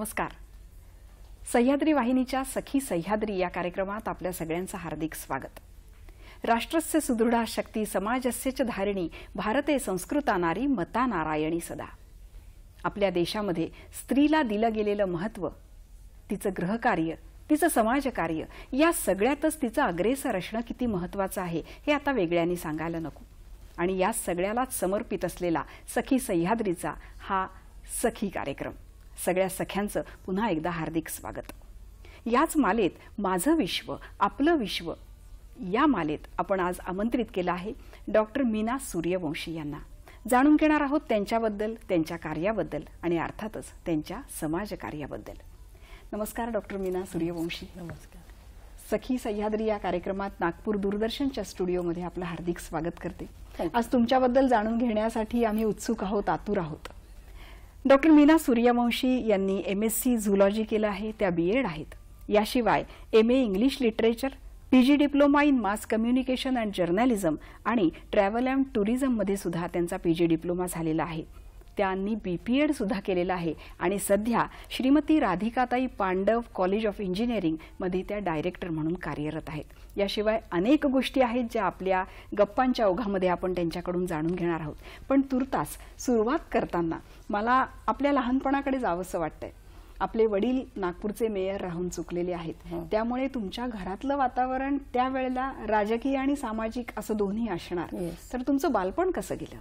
नमस्कार सह्याद्री वाहिनीच्या सखी सह्याद्री या कार्यक्रमात आपल्या सगळ्यांचं हार्दिक स्वागत राष्ट्रस्य सुदृढा शक्ती समाजस्य धारिणी भारते नारी मता नारायणी सदा आपल्या देशामध्ये स्त्रीला दिलं गेलेलं महत्त्व तिचं गृहकार्य तिचं समाजकार्य या सगळ्यातच तिचं अग्रेसर असणं किती महत्वाचं आहे हे आता वेगळ्यांनी सांगायला नको आणि या सगळ्यालाच समर्पित असलेला सखी सह्याद्रीचा हा सखी कार्यक्रम सगळ्या सख्यांचं पुन्हा एकदा हार्दिक स्वागत याच मालेत माझं विश्व आपलं विश्व या मालेत आपण आज आमंत्रित केलं आहे डॉक्टर मीना सूर्यवंशी यांना जाणून घेणार आहोत त्यांच्याबद्दल त्यांच्या कार्याबद्दल आणि अर्थातच त्यांच्या समाजकार्याबद्दल नमस्कार डॉक्टर मीना सूर्यवंशी नमस्कार सखी सह्याद्री या कार्यक्रमात नागपूर दूरदर्शनच्या स्टुडिओमध्ये आपलं हार्दिक स्वागत करते आज तुमच्याबद्दल जाणून घेण्यासाठी आम्ही उत्सुक आहोत आतुर आहोत डॉक्टर मीना सूर्यवंशी यांनी एम एस सी झुलॉजी केलं आहे त्या बी एड आहेत याशिवाय M A English literature PG diploma in mass communication and journalism आणि ट्रॅव्हल अँड टुरिझममध्ये सुद्धा त्यांचा पीजी डिप्लोमा झालेला आहे त्यांनी बीपीएड सुद्धा केलेलं आहे आणि सध्या श्रीमती राधिकाताई पांडव कॉलेज ऑफ मध्ये त्या डायरेक्टर म्हणून कार्यरत आहेत याशिवाय अनेक गोष्टी आहेत ज्या आपल्या गप्पांच्या ओघामध्ये आपण त्यांच्याकडून जाणून घेणार आहोत पण तुर्तास सुरुवात करताना मला आपल्या लहानपणाकडे जावंसं वाटतंय आपले वडील नागपूरचे मेयर राहून चुकलेले आहेत हो. त्यामुळे तुमच्या घरातलं वातावरण त्यावेळेला राजकीय आणि सामाजिक असं दोन्ही असणार तर तुमचं बालपण कसं गेलं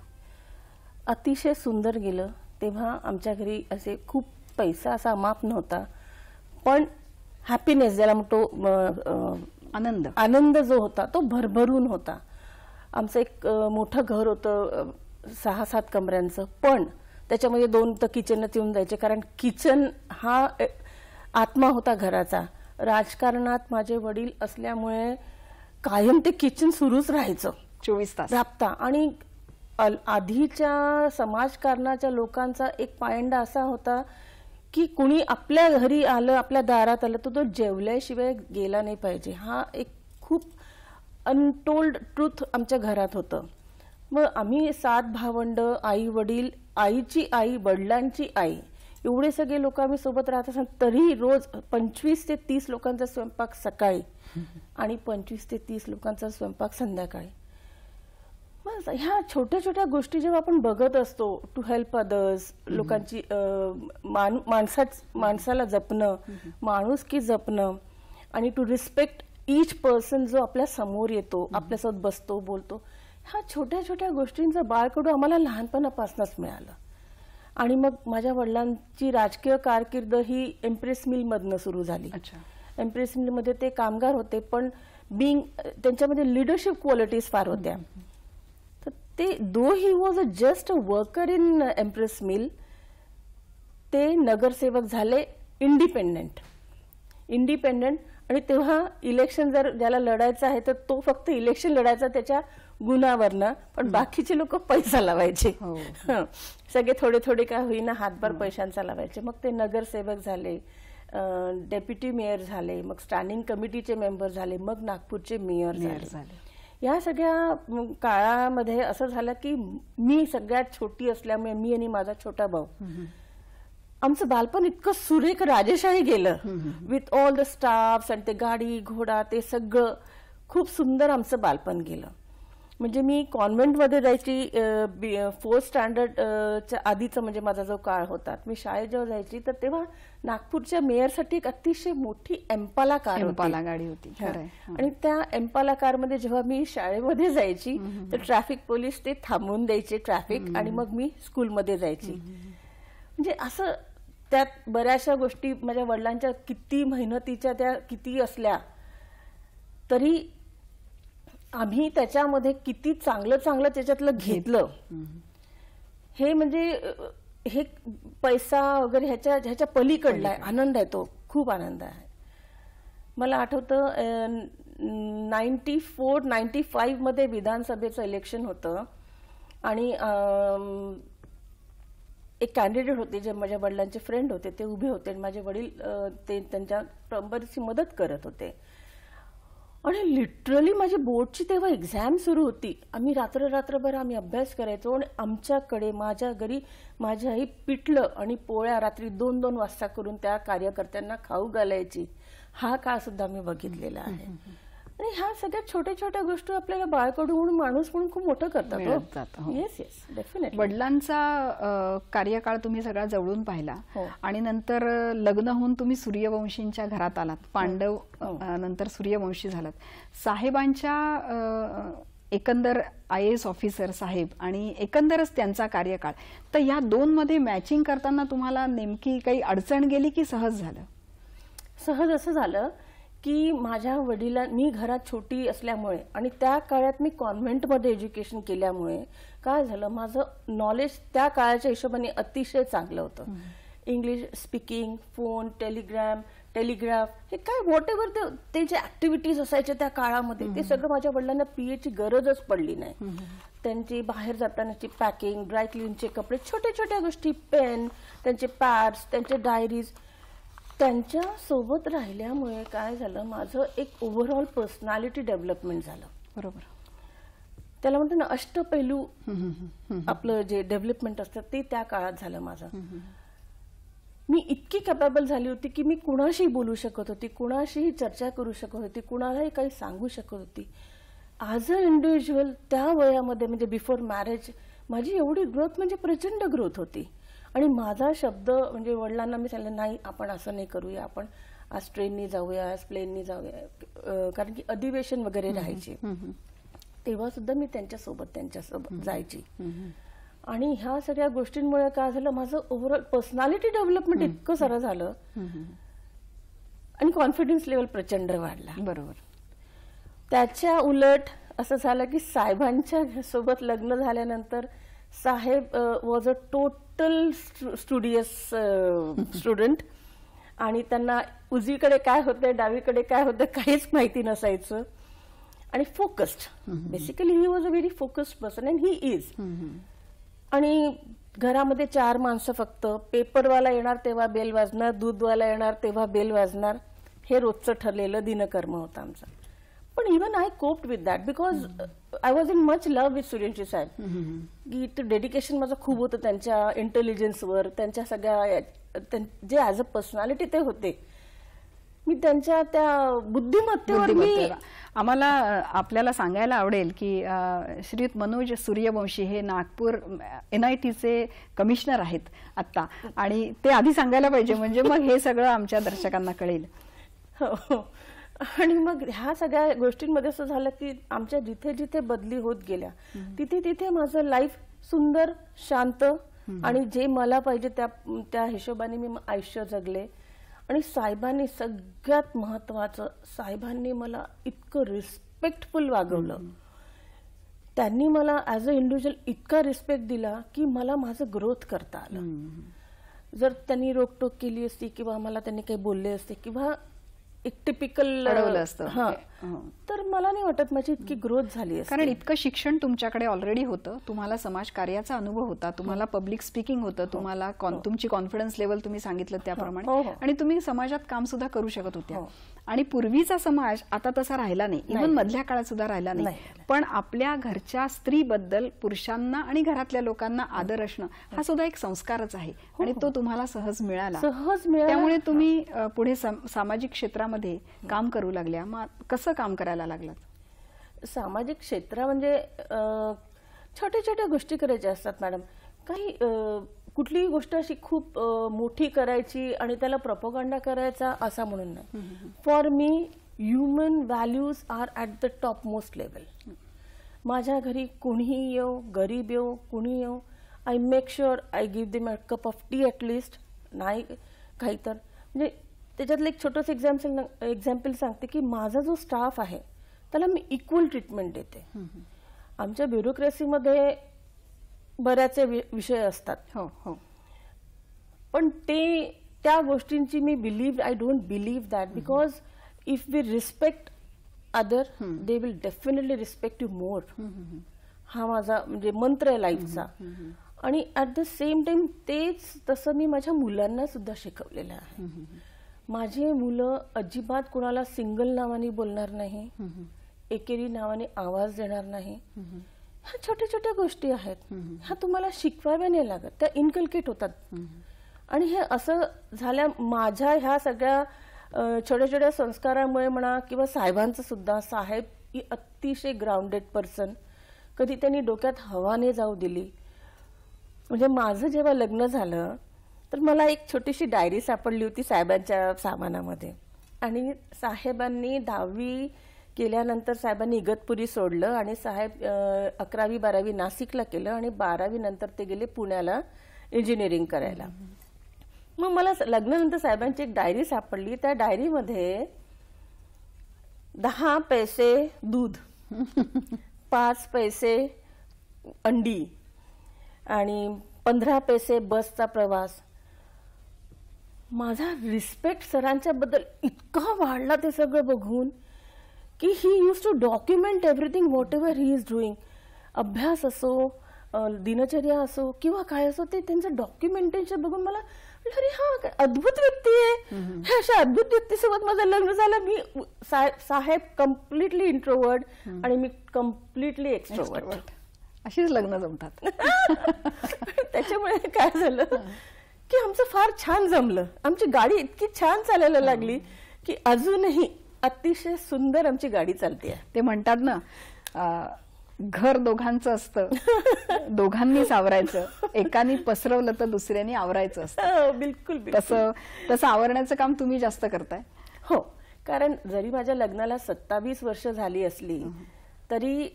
अतिशय सुंदर गेलं तेव्हा आमच्या घरी असे खूप पैसा असा माप नव्हता पण हॅपीनेस ज्याला म्हणतो आनंद आनंद जो होता तो भरभरून होता आमचं एक मोठं घर होतं सहा सात कमऱ्यांचं पण त्याच्यामध्ये दोन तर किचनच येऊन जायचे कारण किचन हा आत्मा होता घराचा राजकारणात माझे वडील असल्यामुळे कायम ते किचन सुरूच राहायचं चोवीस तास राबता आणि आधीच्या समाजकारणाच्या लोकांचा एक पायंडा असा होता की कुणी आपल्या घरी आलं आपल्या दारात आलं तर तो जेवल्याशिवाय गेला नाही पाहिजे हा एक खूप अनटोल्ड ट्रूथ आमच्या घरात होतं मग आम्ही सात भावंड आई वडील आईची आई वडिलांची आई एवढे सगळे लोक आम्ही सोबत राहत असताना तरी रोज पंचवीस ते तीस लोकांचा स्वयंपाक सकाळी आणि पंचवीस ते तीस लोकांचा स्वयंपाक संध्याकाळी ह्या छोट्या छोट्या गोष्टी जेव्हा आपण बघत असतो टू हेल्प अदर्स लोकांची माणसा माणसाला जपणं माणूस की जपणं आणि टू रिस्पेक्ट ईच पर्सन जो आपल्या समोर येतो आपल्यासोबत बसतो बोलतो ह्या छोट्या छोट्या गोष्टींचं बाळकडू आम्हाला लहानपणापासूनच मिळालं आणि मग माझ्या वडिलांची राजकीय कारकीर्द ही एम्प्रेस मिलमधनं सुरू झाली एम्प्रेस मिलमध्ये ते कामगार होते पण बिंग त्यांच्यामध्ये लिडरशिप क्वालिटीज फार होत्या ते though he was a just a worker in Empress mill ते नगरसेवक झाले इंडिपेंडंट इंडिपेंडंट आणि तेव्हा इलेक्शन जर ज्याला लढायचं आहे तर तो फक्त इलेक्शन लढायचा त्याच्या गुणावरनं पण बाकीचे लोक पैसा लावायचे हो. सगळे थोडे थोडे काय होईना हातभार पैशांचा लावायचे मग ते नगरसेवक झाले डेप्युटी मेयर झाले मग स्टँडिंग कमिटीचे मेंबर झाले मग नागपूरचे मेयर झाले या सगळ्या काळामध्ये असं झालं की मी सगळ्यात छोटी असल्यामुळे मी आणि माझा छोटा भाऊ आमचं बालपण इतकं सुरेख राजेशाही गेलं विथ ऑल द स्टाफ्स आणि ते गाडी घोडा ते सगळं खूप सुंदर आमचं बालपण गेलं म्हणजे मी कॉन्व्हेंटमध्ये जायची फोर्थ स्टँडर्डच्या आधीचा म्हणजे माझा जो काळ होता मी शाळेत जेव्हा जायची तर तेव्हा नागपूरच्या मेयरसाठी एक अतिशय मोठी एम्पाला कार एम्पाला गाडी होती आणि त्या एम्पाला कारमध्ये जेव्हा मी शाळेमध्ये जायची तर ट्रॅफिक पोलीस ते थांबवून द्यायचे ट्रॅफिक आणि मग मी स्कूलमध्ये जायची म्हणजे असं त्यात बऱ्याचशा गोष्टी माझ्या वडिलांच्या किती मेहनतीच्या त्या किती असल्या तरी आम्ही त्याच्यामध्ये किती चांगलं चांगलं त्याच्यातलं घेतलं हे म्हणजे हे पैसा वगैरे ह्याच्या ह्याच्या पलीकडला आहे आनंद आहे तो खूप आनंद आहे मला आठवतं नाईन्टी फोर नाईन्टी फाईव्हमध्ये विधानसभेचं इलेक्शन होतं आणि एक कॅन्डिडेट होते जे माझ्या वडिलांचे फ्रेंड होते ते उभे होते आणि माझे वडील ते त्यांच्या प्लंबरची मदत करत होते आणि लिटरली माझी बोर्डची तेव्हा एक्झाम सुरू होती आम्ही रात्र रात्रभर आम्ही अभ्यास करायचो आणि आमच्याकडे माझ्या घरी माझ्या आई पिटलं आणि पोळ्या रात्री दोन दोन वाजता करून त्या कार्यकर्त्यांना खाऊ घालायची हा काळ सुद्धा मी बघितलेला आहे आणि ह्या सगळ्या छोट्या छोट्या गोष्टी आपल्याला बाळकडू म्हणून माणूस म्हणून खूप मोठं करतात येस हो. येस हो. वडिलांचा कार्यकाळ तुम्ही सगळा जवळून पाहिला हो. आणि नंतर लग्न होऊन तुम्ही सूर्यवंशींच्या घरात आलात पांडव नंतर सूर्यवंशी झालात साहेबांच्या एकंदर आय एस ऑफिसर साहेब आणि एकंदरच त्यांचा कार्यकाळ तर या दोन मध्ये मॅचिंग करताना तुम्हाला नेमकी काही अडचण गेली की सहज झालं सहज असं झालं की माझ्या वडिला मी घरात छोटी असल्यामुळे आणि त्या काळात मी कॉन्व्हेंटमध्ये एज्युकेशन केल्यामुळे काय झालं माझं नॉलेज त्या काळाच्या हिशोबाने अतिशय चांगलं होतं English speaking phone telegram telegraph हे काय वॉट एव्हर ते जे ऍक्टिव्हिटीज असायच्या त्या काळामध्ये ते सगळं माझ्या वडिलांना पीएची e गरजच पडली नाही त्यांची बाहेर जातानाची पॅकिंग क्लीनचे कपडे छोट्या छोट्या गोष्टी पेन त्यांचे पॅड्स त्यांचे डायरीज त्यांच्या सोबत राहिल्यामुळे काय झालं माझं एक ओव्हरऑल पर्सनॅलिटी डेव्हलपमेंट झालं बरोबर त्याला म्हणतो ना अष्टपैलू आपलं जे डेव्हलपमेंट असतं ते त्या काळात झालं माझं मी इतकी कॅपेबल झाली होती की मी कुणाशी बोलू शकत होती कुणाशीही चर्चा करू शकत होती कुणालाही काही सांगू शकत होती ॲज अ इंडिव्हिज्युअल त्या वयामध्ये म्हणजे बिफोर मॅरेज माझी एवढी ग्रोथ म्हणजे प्रचंड ग्रोथ होती आणि माझा शब्द म्हणजे वडिलांना मी सांगितलं नाही आपण असं नाही करूया आपण आज ट्रेननी जाऊया आज प्लेननी जाऊया कारण की अधिवेशन वगैरे राहायचे तेव्हा सुद्धा मी त्यांच्यासोबत त्यांच्यासोबत जायची आणि ह्या सगळ्या गोष्टींमुळे काय झालं माझं ओव्हरऑल पर्सनॅलिटी डेव्हलपमेंट इतकं सरळ झालं आणि कॉन्फिडन्स लेवल प्रचंड वाढला बरोबर त्याच्या उलट असं झालं की साहेबांच्या सोबत लग्न झाल्यानंतर साहेब was a tot little studious student आणि त्यांना उजवीकडे काय होतं डावीकडे काय होतं काहीच माहिती नसायचं आणि focused basically he was a very focused person and he is आणि घरामध्ये चार माणसं फक्त पेपरवाला येणार तेव्हा बेल वाजणार दूधवाला येणार तेव्हा बेल वाजणार हे रोजचं ठरलेलं दिनकर्म होतं आमचं पण even I coped with that because I was in much love with Surendra साहेब की ते डेडिकेशन माझं खूप होतं त्यांच्या इंटेलिजन्सवर त्यांच्या सगळ्या जे ॲज अ पर्सनॅलिटी ते होते मी त्यांच्या त्या बुद्धिमत्तेवर मी आम्हाला आपल्याला सांगायला आवडेल की श्रीयुत मनोज सूर्यवंशी हे नागपूर एन आय टीचे कमिशनर आहेत आत्ता आणि ते आधी सांगायला पाहिजे म्हणजे मग हे सगळं आमच्या दर्शकांना कळेल हो, हो. आणि मग ह्या सगळ्या गोष्टींमध्ये असं झालं की आमच्या जिथे जिथे बदली होत गेल्या तिथे तिथे माझं लाईफ सुंदर शांत आणि जे मला पाहिजे त्या त्या हिशोबाने मी आयुष्य जगले आणि साहेबांनी सगळ्यात महत्वाचं साहेबांनी मला इतकं रिस्पेक्टफुल वागवलं त्यांनी मला ऍज अ इंडिव्हिज्युअल इतका रिस्पेक्ट दिला की मला माझं ग्रोथ करता आलं जर त्यांनी रोकटोक केली असती किंवा मला त्यांनी काही बोलले असते किंवा एक टिपिकल लढवलं असतं हा तर मला नाही वाटत माझी इतकी ग्रोथ झाली कारण इतकं शिक्षण तुमच्याकडे ऑलरेडी होतं तुम्हाला समाज कार्याचा अनुभव होता तुम्हाला पब्लिक हो. स्पीकिंग होतं हो. तुम्हाला हो. तुमची कॉन्फिडन्स लेवल तुम्ही सांगितलं त्याप्रमाणे आणि तुम्ही समाजात काम सुद्धा करू शकत होत्या आणि पूर्वीचा समाज आता तसा राहिला नाही इव्हन मधल्या काळात सुद्धा राहिला नाही पण आपल्या घरच्या स्त्रीबद्दल पुरुषांना आणि घरातल्या लोकांना आदर असणं हा सुद्धा एक संस्कारच आहे आणि तो तुम्हाला सहज मिळाला सहज मिळाला त्यामुळे तुम्ही पुढे सामाजिक क्षेत्रामध्ये काम करू लागल्या कसं कसं काम करायला लागला सामाजिक क्षेत्र म्हणजे छोट्या छोट्या गोष्टी करायच्या असतात मॅडम काही कुठलीही गोष्ट अशी खूप मोठी करायची आणि त्याला प्रोपोगांडा करायचा असा म्हणून नाही for me human values are at the top most level माझ्या घरी कोणीही येऊ गरीब येऊ कुणी येऊ I make sure I give them a cup of T at least नाही काहीतर म्हणजे त्याच्यातलं एक छोटंसं एक्झाम्पल एक्झाम्पल सांगते की माझा जो स्टाफ आहे त्याला मी इक्वल ट्रीटमेंट देते आमच्या ब्युरोक्रेसीमध्ये बऱ्याच विषय असतात हो हो पण ते त्या गोष्टींची मी believe I don't believe that because if we respect other they will definitely respect you more हा माझा म्हणजे मंत्र आहे लाईफचा आणि ॲट द सेम टाइम तेच तसं मी माझ्या मुलांना सुद्धा शिकवलेलं आहे माझी मुलं अजिबात कुणाला सिंगल नावाने बोलणार नाही एकेरी नावाने आवाज देणार नाही ह्या छोट्या छोट्या गोष्टी आहेत ह्या तुम्हाला शिकवाव्या नाही लागत त्या इन्कल्केट होतात आणि हे असं झाल्या माझ्या ह्या सगळ्या छोट्या छोट्या संस्कारामुळे म्हणा किंवा साहेबांचं सुद्धा साहेब ही अतिशय ग्राउंडेड पर्सन कधी त्यांनी डोक्यात हवाने जाऊ दिली म्हणजे माझं जेव्हा लग्न झालं तर मला एक छोटीशी डायरी सापडली होती साहेबांच्या सामानामध्ये आणि साहेबांनी दहावी केल्यानंतर साहेबांनी इगतपुरी सोडलं आणि साहेब अकरावी बारावी नाशिकला केलं आणि बारावी नंतर ते गेले पुण्याला इंजिनिअरिंग करायला मग मला लग्नानंतर साहेबांची एक डायरी सापडली त्या डायरीमध्ये दहा पैसे दूध पाच पैसे अंडी आणि पंधरा पैसे बसचा प्रवास माझा रिस्पेक्ट सरांच्याबद्दल इतका वाढला ते सगळं बघून की he used to document everything whatever he is doing अभ्यास असो दिनचर्या असो किंवा काय असो ते त्यांचं डॉक्युमेंटेशन बघून मला अरे हा अद्भुत व्यक्ती आहे अशा अद्भुत व्यक्तीसोबत माझं लग्न झालं मी साहेब कम्प्लिटली इंट्रोवर्ड आणि मी कम्प्लिटली एक्स्ट्रोवर्ड अशीच लग्न जमतात त्याच्यामुळे काय झालं की आमचं फार छान जमलं आमची गाडी इतकी छान चालायला लागली की अजूनही अतिशय सुंदर आमची गाडी चालते ते म्हणतात ना घर दोघांचं असतं दोघांनी सावरायचं एकानी पसरवलं तर दुसऱ्यानी आवरायचं असतं हो, बिलकुल तसं तसं आवरण्याचं काम तुम्ही जास्त करताय हो कारण जरी माझ्या लग्नाला सत्तावीस वर्ष झाली असली तरी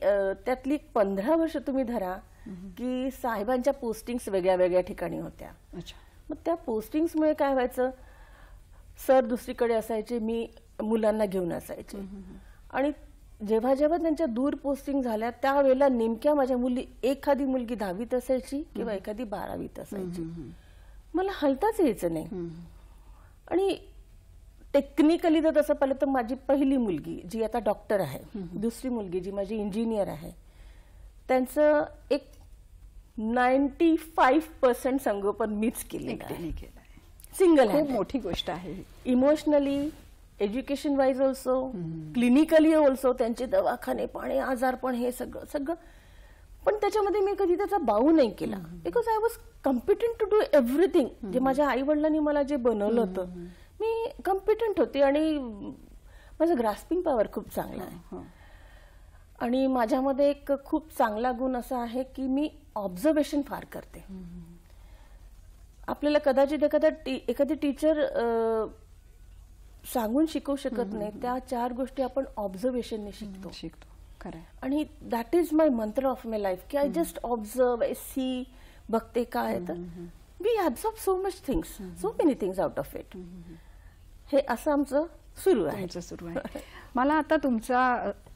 त्यातली पंधरा वर्ष तुम्ही धरा की साहेबांच्या पोस्टिंग्स वेगळ्या वेगळ्या ठिकाणी होत्या अच्छा मग त्या पोस्टिंग्समुळे काय व्हायचं सर दुसरीकडे असायचे मी मुलांना घेऊन असायचे आणि जेव्हा जेव्हा त्यांच्या दूर पोस्टिंग झाल्या त्यावेळेला नेमक्या माझ्या मुली एखादी मुलगी दहावीत असायची किंवा एखादी बारावीत असायची मला हलताच यायचं नाही आणि टेक्निकली जर तसं पाहिलं तर माझी पहिली मुलगी जी आता डॉक्टर आहे दुसरी मुलगी जी माझी इंजिनियर आहे त्यांचं एक नाईन्टी फाईव्ह पर्सेंट संगोपन मीच केले सिंगल खूप मोठी गोष्ट आहे emotionally education wise also clinically also त्यांचे दवाखाने पाणी पण हे सगळं सगळं पण त्याच्यामध्ये मी कधी त्याचा बाऊ नाही केला because I was competent to do everything जे माझ्या आई वडिलांनी मला जे बनवलं होतं मी कम्पिटंट होते आणि माझं ग्रास्पिंग पॉवर खूप चांगला आहे हो, हो. आणि माझ्यामध्ये एक खूप चांगला गुण असा आहे की मी ऑब्झर्वेशन फार करते आपल्याला कदाचित एखादा एखादी टीचर सांगून शिकवू शकत नाही त्या चार गोष्टी आपण ऑब्झर्वेशनने शिकतो शिकतो खरं आणि दॅट इज माय मंत्र ऑफ माय लाईफ की I just observe I see बघते काय तर we observe so much things so many things out of it हे असं आमचं सुरू आहे सुरू आहे मला आता तुमचा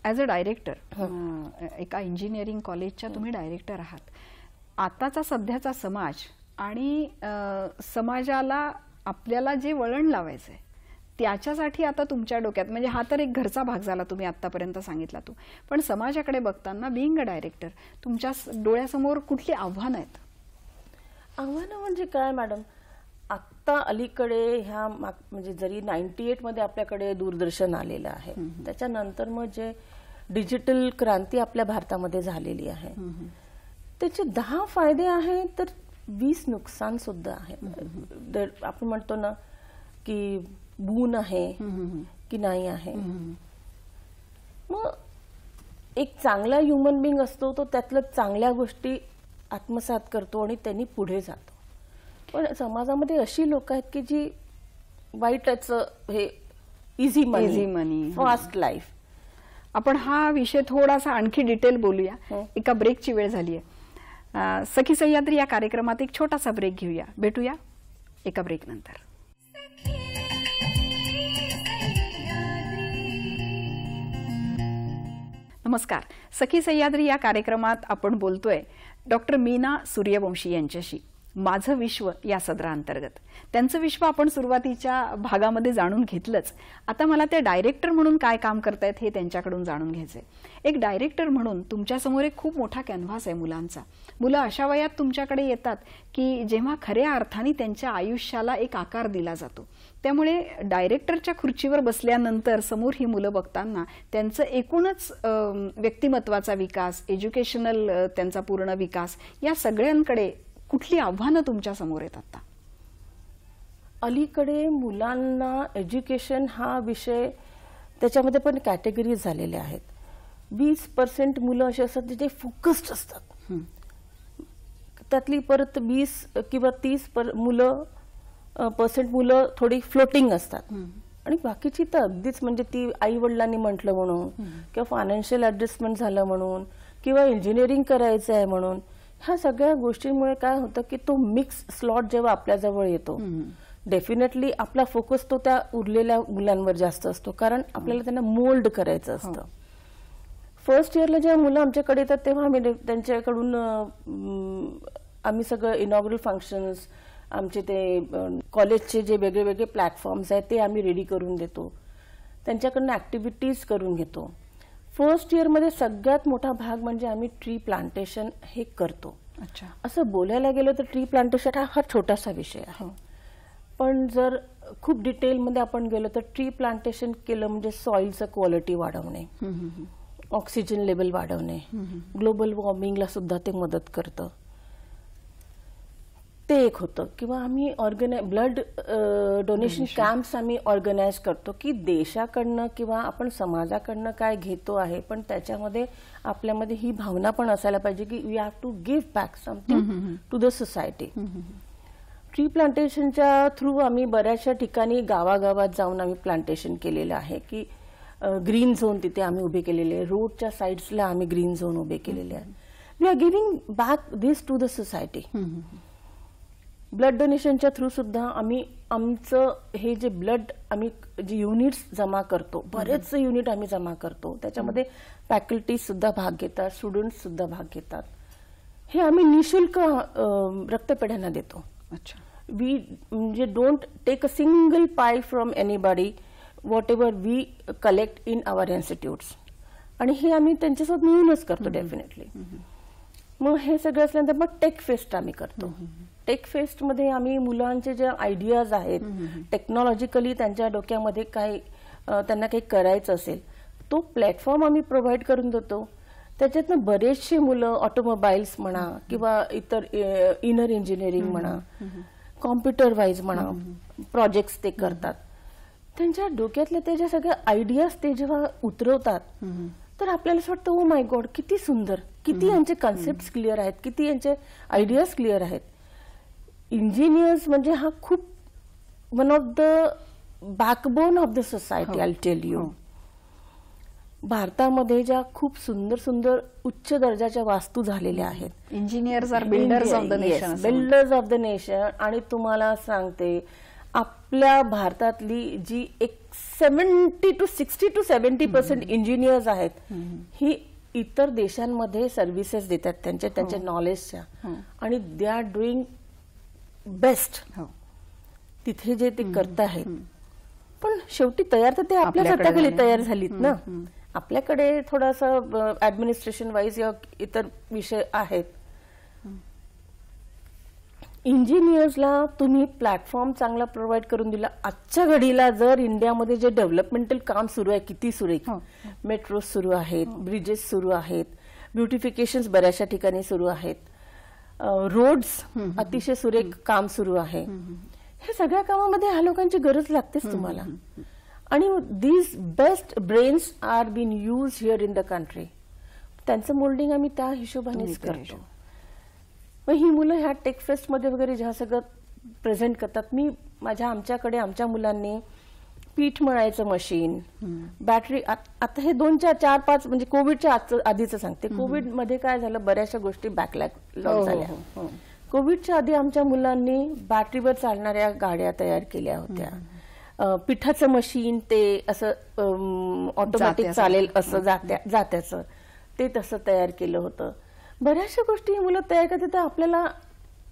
ॲज अ डायरेक्टर एका इंजिनिअरिंग कॉलेजच्या तुम्ही डायरेक्टर आहात आताचा सध्याचा समाज आणि समाजाला आपल्याला जे वळण लावायचं त्याच्यासाठी आता तुमच्या डोक्यात म्हणजे हा तर एक घरचा भाग झाला तुम्ही आतापर्यंत सांगितला तू पण समाजाकडे बघताना बिईंग अ डायरेक्टर तुमच्या डोळ्यासमोर कुठली आव्हानं आहेत आव्हानं म्हणजे काय मॅडम आत्ता अलीकडे ह्या माग म्हणजे जरी नाईन्टी एटमध्ये आपल्याकडे दूरदर्शन आलेलं आहे त्याच्यानंतर मग जे डिजिटल क्रांती आपल्या भारतामध्ये झालेली आहे त्याचे दहा फायदे आहे तर वीस नुकसान सुद्धा आहे आपण म्हणतो ना की बून आहे की नाही आहे मग एक चांगला ह्युमन बिंग असतो तो त्यातल्या चांगल्या गोष्टी आत्मसात करतो आणि त्यांनी पुढे जातो पण समाजामध्ये अशी लोक आहेत की जी वाईटच हे easy money money fast life आपण हा विषय थोडासा आणखी डिटेल बोलूया हो. एका ब्रेकची वेळ झाली आहे सखी सह्याद्री या कार्यक्रमात एक छोटासा ब्रेक घेऊया भेटूया एका ब्रेक नंतर नमस्कार सखी सह्याद्री या कार्यक्रमात आपण बोलतोय डॉक्टर मीना सूर्यवंशी यांच्याशी माझं विश्व या सदराअंतर्गत त्यांचं विश्व आपण सुरुवातीच्या भागामध्ये जाणून घेतलंच आता मला त्या डायरेक्टर म्हणून काय काम करतायत हे त्यांच्याकडून जाणून घ्यायचं एक डायरेक्टर म्हणून तुमच्यासमोर एक खूप मोठा कॅनव्हास आहे मुलांचा मुलं अशा वयात तुमच्याकडे येतात की जेव्हा खऱ्या अर्थाने त्यांच्या आयुष्याला एक आकार दिला जातो त्यामुळे डायरेक्टरच्या खुर्चीवर बसल्यानंतर समोर ही मुलं बघताना त्यांचं एकूणच व्यक्तिमत्वाचा विकास एज्युकेशनल त्यांचा पूर्ण विकास या सगळ्यांकडे कुठली आव्हानं तुमच्या समोर येत आता अलीकडे मुलांना एज्युकेशन हा विषय त्याच्यामध्ये पण कॅटेगरी झालेल्या आहेत वीस पर्सेंट मुलं असे असतात जे फोकस्ड असतात त्यातली परत वीस किंवा तीस पर मुलं पर्सेंट मुलं थोडी फ्लोटिंग असतात आणि बाकीची तर अगदीच म्हणजे ती आई वडिलांनी म्हटलं म्हणून किंवा फायनान्शियल ऍडजस्टमेंट झालं म्हणून किंवा इंजिनिअरिंग करायचं आहे म्हणून ह्या सगळ्या गोष्टींमुळे काय होतं की तो मिक्स स्लॉट जेव्हा आपल्याजवळ येतो डेफिनेटली आपला फोकस तो त्या उरलेल्या मुलांवर जास्त असतो कारण आपल्याला हो. त्यांना मोल्ड करायचं हो. असतं फर्स्ट इयरला जेव्हा मुलं आमच्याकडे येतात तेव्हा आम्ही त्यांच्याकडून आम्ही सगळं इनॉग्रल फंक्शन्स आमचे ते कॉलेजचे जे वेगळे वेगळे प्लॅटफॉर्म्स आहेत ते आम्ही रेडी करून देतो त्यांच्याकडनं ॲक्टिव्हिटीज करून घेतो फर्स्ट इयरमध्ये सगळ्यात मोठा भाग म्हणजे आम्ही ट्री प्लांटेशन हे करतो अच्छा असं बोलायला गेलो तर ट्री प्लांटेशन हा हा छोटासा विषय आहे हो. पण जर खूप डिटेलमध्ये आपण गेलो तर ट्री प्लांटेशन केलं म्हणजे सॉइलचं क्वालिटी वाढवणे ऑक्सिजन लेवल वाढवणे ग्लोबल वॉर्मिंगला सुद्धा ते मदत करतं ते एक होतं किंवा आम्ही ऑर्गनाय ब्लड डोनेशन कॅम्प्स आम्ही ऑर्गनाईज करतो की देशाकडनं किंवा आपण समाजाकडनं काय घेतो आहे पण त्याच्यामध्ये आपल्यामध्ये ही भावना पण असायला पाहिजे की we have to give back something to the society tree प्लांटेशनच्या थ्रू आम्ही बऱ्याचशा ठिकाणी गावागावात जाऊन आम्ही प्लांटेशन केलेलं आहे की ग्रीन झोन तिथे आम्ही उभे केलेले आहे रोडच्या साईड्सला आम्ही ग्रीन झोन उभे केलेले आहे we are giving back this to the society blood डोनेशनच्या थ्रू सुद्धा आम्ही आमचं हे जे ब्लड आम्ही जे युनिट्स जमा करतो बरेच युनिट आम्ही जमा करतो त्याच्यामध्ये फॅकल्टी सुद्धा भाग घेतात स्टुडंट सुद्धा भाग घेतात हे आम्ही निशुल्क रक्तपेढ्यांना देतो अच्छा वी म्हणजे don't take a single pie from anybody whatever we collect in our institutes आणि हे आम्ही त्यांच्यासोबत मिळूनच करतो डेफिनेटली मग हे सगळं असल्यानंतर मग टेक फेस्ट आम्ही करतो टेक फेस्टमध्ये आम्ही मुलांचे जे आयडियाज आहेत टेक्नॉलॉजिकली त्यांच्या डोक्यामध्ये काही त्यांना काही करायचं असेल तो प्लॅटफॉर्म आम्ही प्रोव्हाइड करून देतो त्याच्यातनं बरेचसे मुलं ऑटोमोबाईल्स म्हणा किंवा इतर इनर इंजिनिअरिंग म्हणा कॉम्प्युटर वाईज म्हणा प्रोजेक्ट्स ते करतात त्यांच्या डोक्यातल्या ते ज्या सगळ्या आयडियाज ते जेव्हा उतरवतात तर आपल्याला असं वाटतं ओ माय गॉड किती सुंदर किती यांचे कॉन्सेप्ट क्लिअर आहेत किती यांचे आयडियाज क्लिअर आहेत इंजिनियर्स म्हणजे हा खूप one of the backbone of the society I tell you भारतामध्ये ज्या खूप सुंदर सुंदर उच्च दर्जाच्या वास्तू झालेल्या आहेत engineers are builders of the nation builders of the nation आणि तुम्हाला सांगते आपल्या भारतातली जी एक seventy two sixty two seventy percent engineers आहेत ही इतर देशांमध्ये सर्व्हिसेस देतात त्यांच्या हो. त्यांच्या नॉलेजच्या हो. आणि दे आर डुईंग बेस्ट हो. तिथे जे ते आहेत पण शेवटी तयार तर ते आपल्या हाताखाली तयार झालीत ना आपल्याकडे थोडासा ऍडमिनिस्ट्रेशन वाईज या इतर विषय आहेत इंजिनियर्सला तुम्ही प्लॅटफॉर्म चांगला प्रोव्हाइड करून दिला आजच्या घडीला जर इंडियामध्ये जे डेव्हलपमेंटल काम सुरू आहे किती सुरू आहे मेट्रो हो. सुरू आहेत ब्रिजेस हो. सुरू आहेत ब्युटिफिकेशन बऱ्याचशा ठिकाणी सुरू आहेत रोड्स अतिशय सुरेख काम सुरू आहे ह्या सगळ्या कामामध्ये ह्या लोकांची गरज लागतेच तुम्हाला आणि these best brains are been use here in the country त्यांचं मोल्डिंग आम्ही त्या हिशोबानेच करतो मग ही मुलं ह्या टेक फेस्टमध्ये वगैरे जेव्हा सगळं प्रेझेंट करतात मी माझ्या आमच्याकडे आमच्या मुलांनी पीठ मळायचं मशीन बॅटरी आता हे दोन चार चार पाच म्हणजे कोविडच्या आधीच सांगते मध्ये काय झालं बऱ्याचशा गोष्टी लॉक हो, हो, झाल्या हो, कोविडच्या आधी आमच्या मुलांनी बॅटरीवर चालणाऱ्या गाड्या तयार केल्या होत्या पिठाचं मशीन ते असं ऑटोमॅटिक चालेल असं जात्याचं ते तसं तयार केलं होतं बऱ्याचशा गोष्टी मुलं तयार करतात आपल्याला